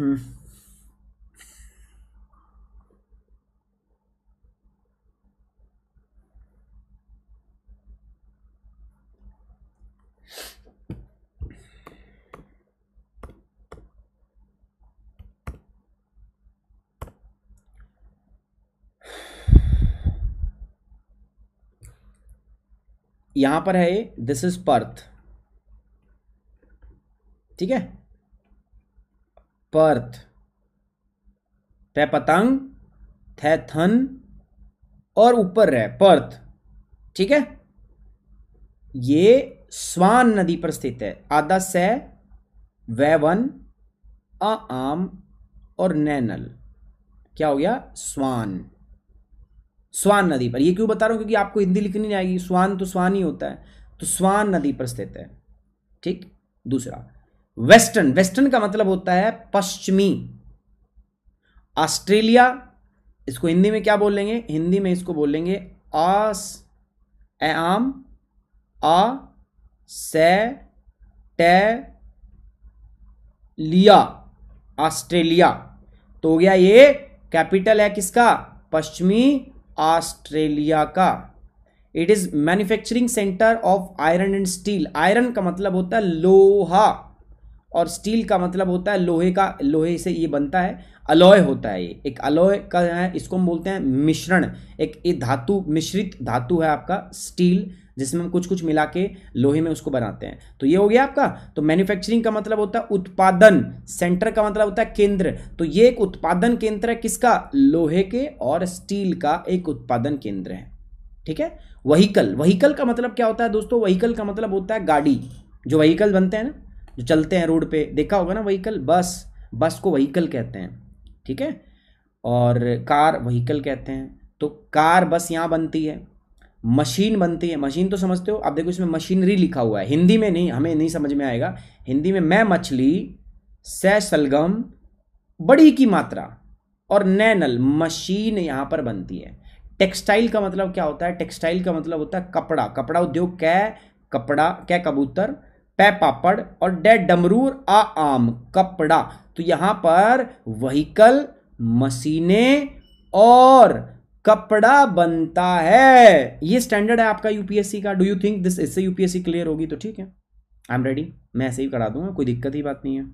यहां पर है दिस इज पर्थ ठीक है पर्थ पैपतंग थैथन और ऊपर रह पर्थ ठीक है ये स्वान नदी पर स्थित है आदा सै वैवन आम और नैनल क्या हो गया स्वान स्वान नदी पर ये क्यों बता रहा हूं क्योंकि आपको हिंदी लिखनी नहीं आएगी स्वान तो स्वान ही होता है तो स्वान नदी पर स्थित है ठीक दूसरा वेस्टर्न वेस्टर्न का मतलब होता है पश्चिमी ऑस्ट्रेलिया इसको हिंदी में क्या बोलेंगे हिंदी में इसको बोलेंगे आस आम आ से टे लिया ऑस्ट्रेलिया तो हो गया ये कैपिटल है किसका पश्चिमी ऑस्ट्रेलिया का it is manufacturing centre of iron and steel iron का मतलब होता है लोहा और स्टील का मतलब होता है लोहे का लोहे से ये बनता है अलॉय होता है ये एक अलॉय का है इसको हम बोलते हैं मिश्रण एक ये धातु मिश्रित धातु है आपका स्टील जिसमें हम कुछ कुछ मिला के लोहे में उसको बनाते हैं तो ये हो गया आपका तो मैन्युफैक्चरिंग का मतलब होता है उत्पादन सेंटर का मतलब होता है केंद्र तो ये एक उत्पादन केंद्र है किसका लोहे के और स्टील का एक उत्पादन केंद्र है ठीक है वहीकल वहीकल का मतलब क्या होता है दोस्तों वहीकल का मतलब होता है गाड़ी जो वहीकल बनते हैं ना जो चलते हैं रोड पे देखा होगा ना वहीकल बस बस को वहीकल कहते हैं ठीक है और कार वहीकल कहते हैं तो कार बस यहाँ बनती है मशीन बनती है मशीन तो समझते हो आप देखो इसमें मशीनरी लिखा हुआ है हिंदी में नहीं हमें नहीं समझ में आएगा हिंदी में मैं मछली सह सलगम बड़ी की मात्रा और नैनल मशीन यहाँ पर बनती है टेक्सटाइल का मतलब क्या होता है टेक्सटाइल का मतलब होता है कपड़ा कपड़ा उद्योग कै कपड़ा कै कबूतर पै पापड़ और डे डमरूर आ आम कपड़ा तो यहाँ पर वहीकल मशीने और कपड़ा बनता है ये स्टैंडर्ड है आपका यूपीएससी का डू यू थिंक दिस इससे यूपीएससी क्लियर होगी तो ठीक है आई एम रेडी मैं ऐसे ही करा दूंगा कोई दिक्कत ही बात नहीं है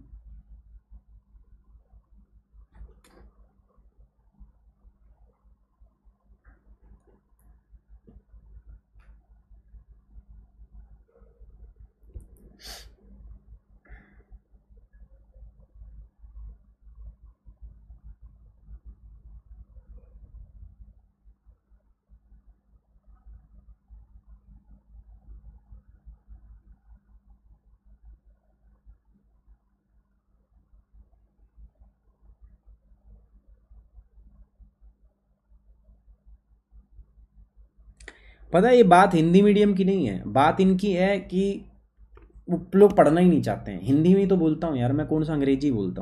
पता है ये बात हिंदी मीडियम की नहीं है बात इनकी है कि लोग पढ़ना ही नहीं चाहते हैं हिंदी में ही तो बोलता हूँ यार मैं कौन सा अंग्रेजी बोलता हूँ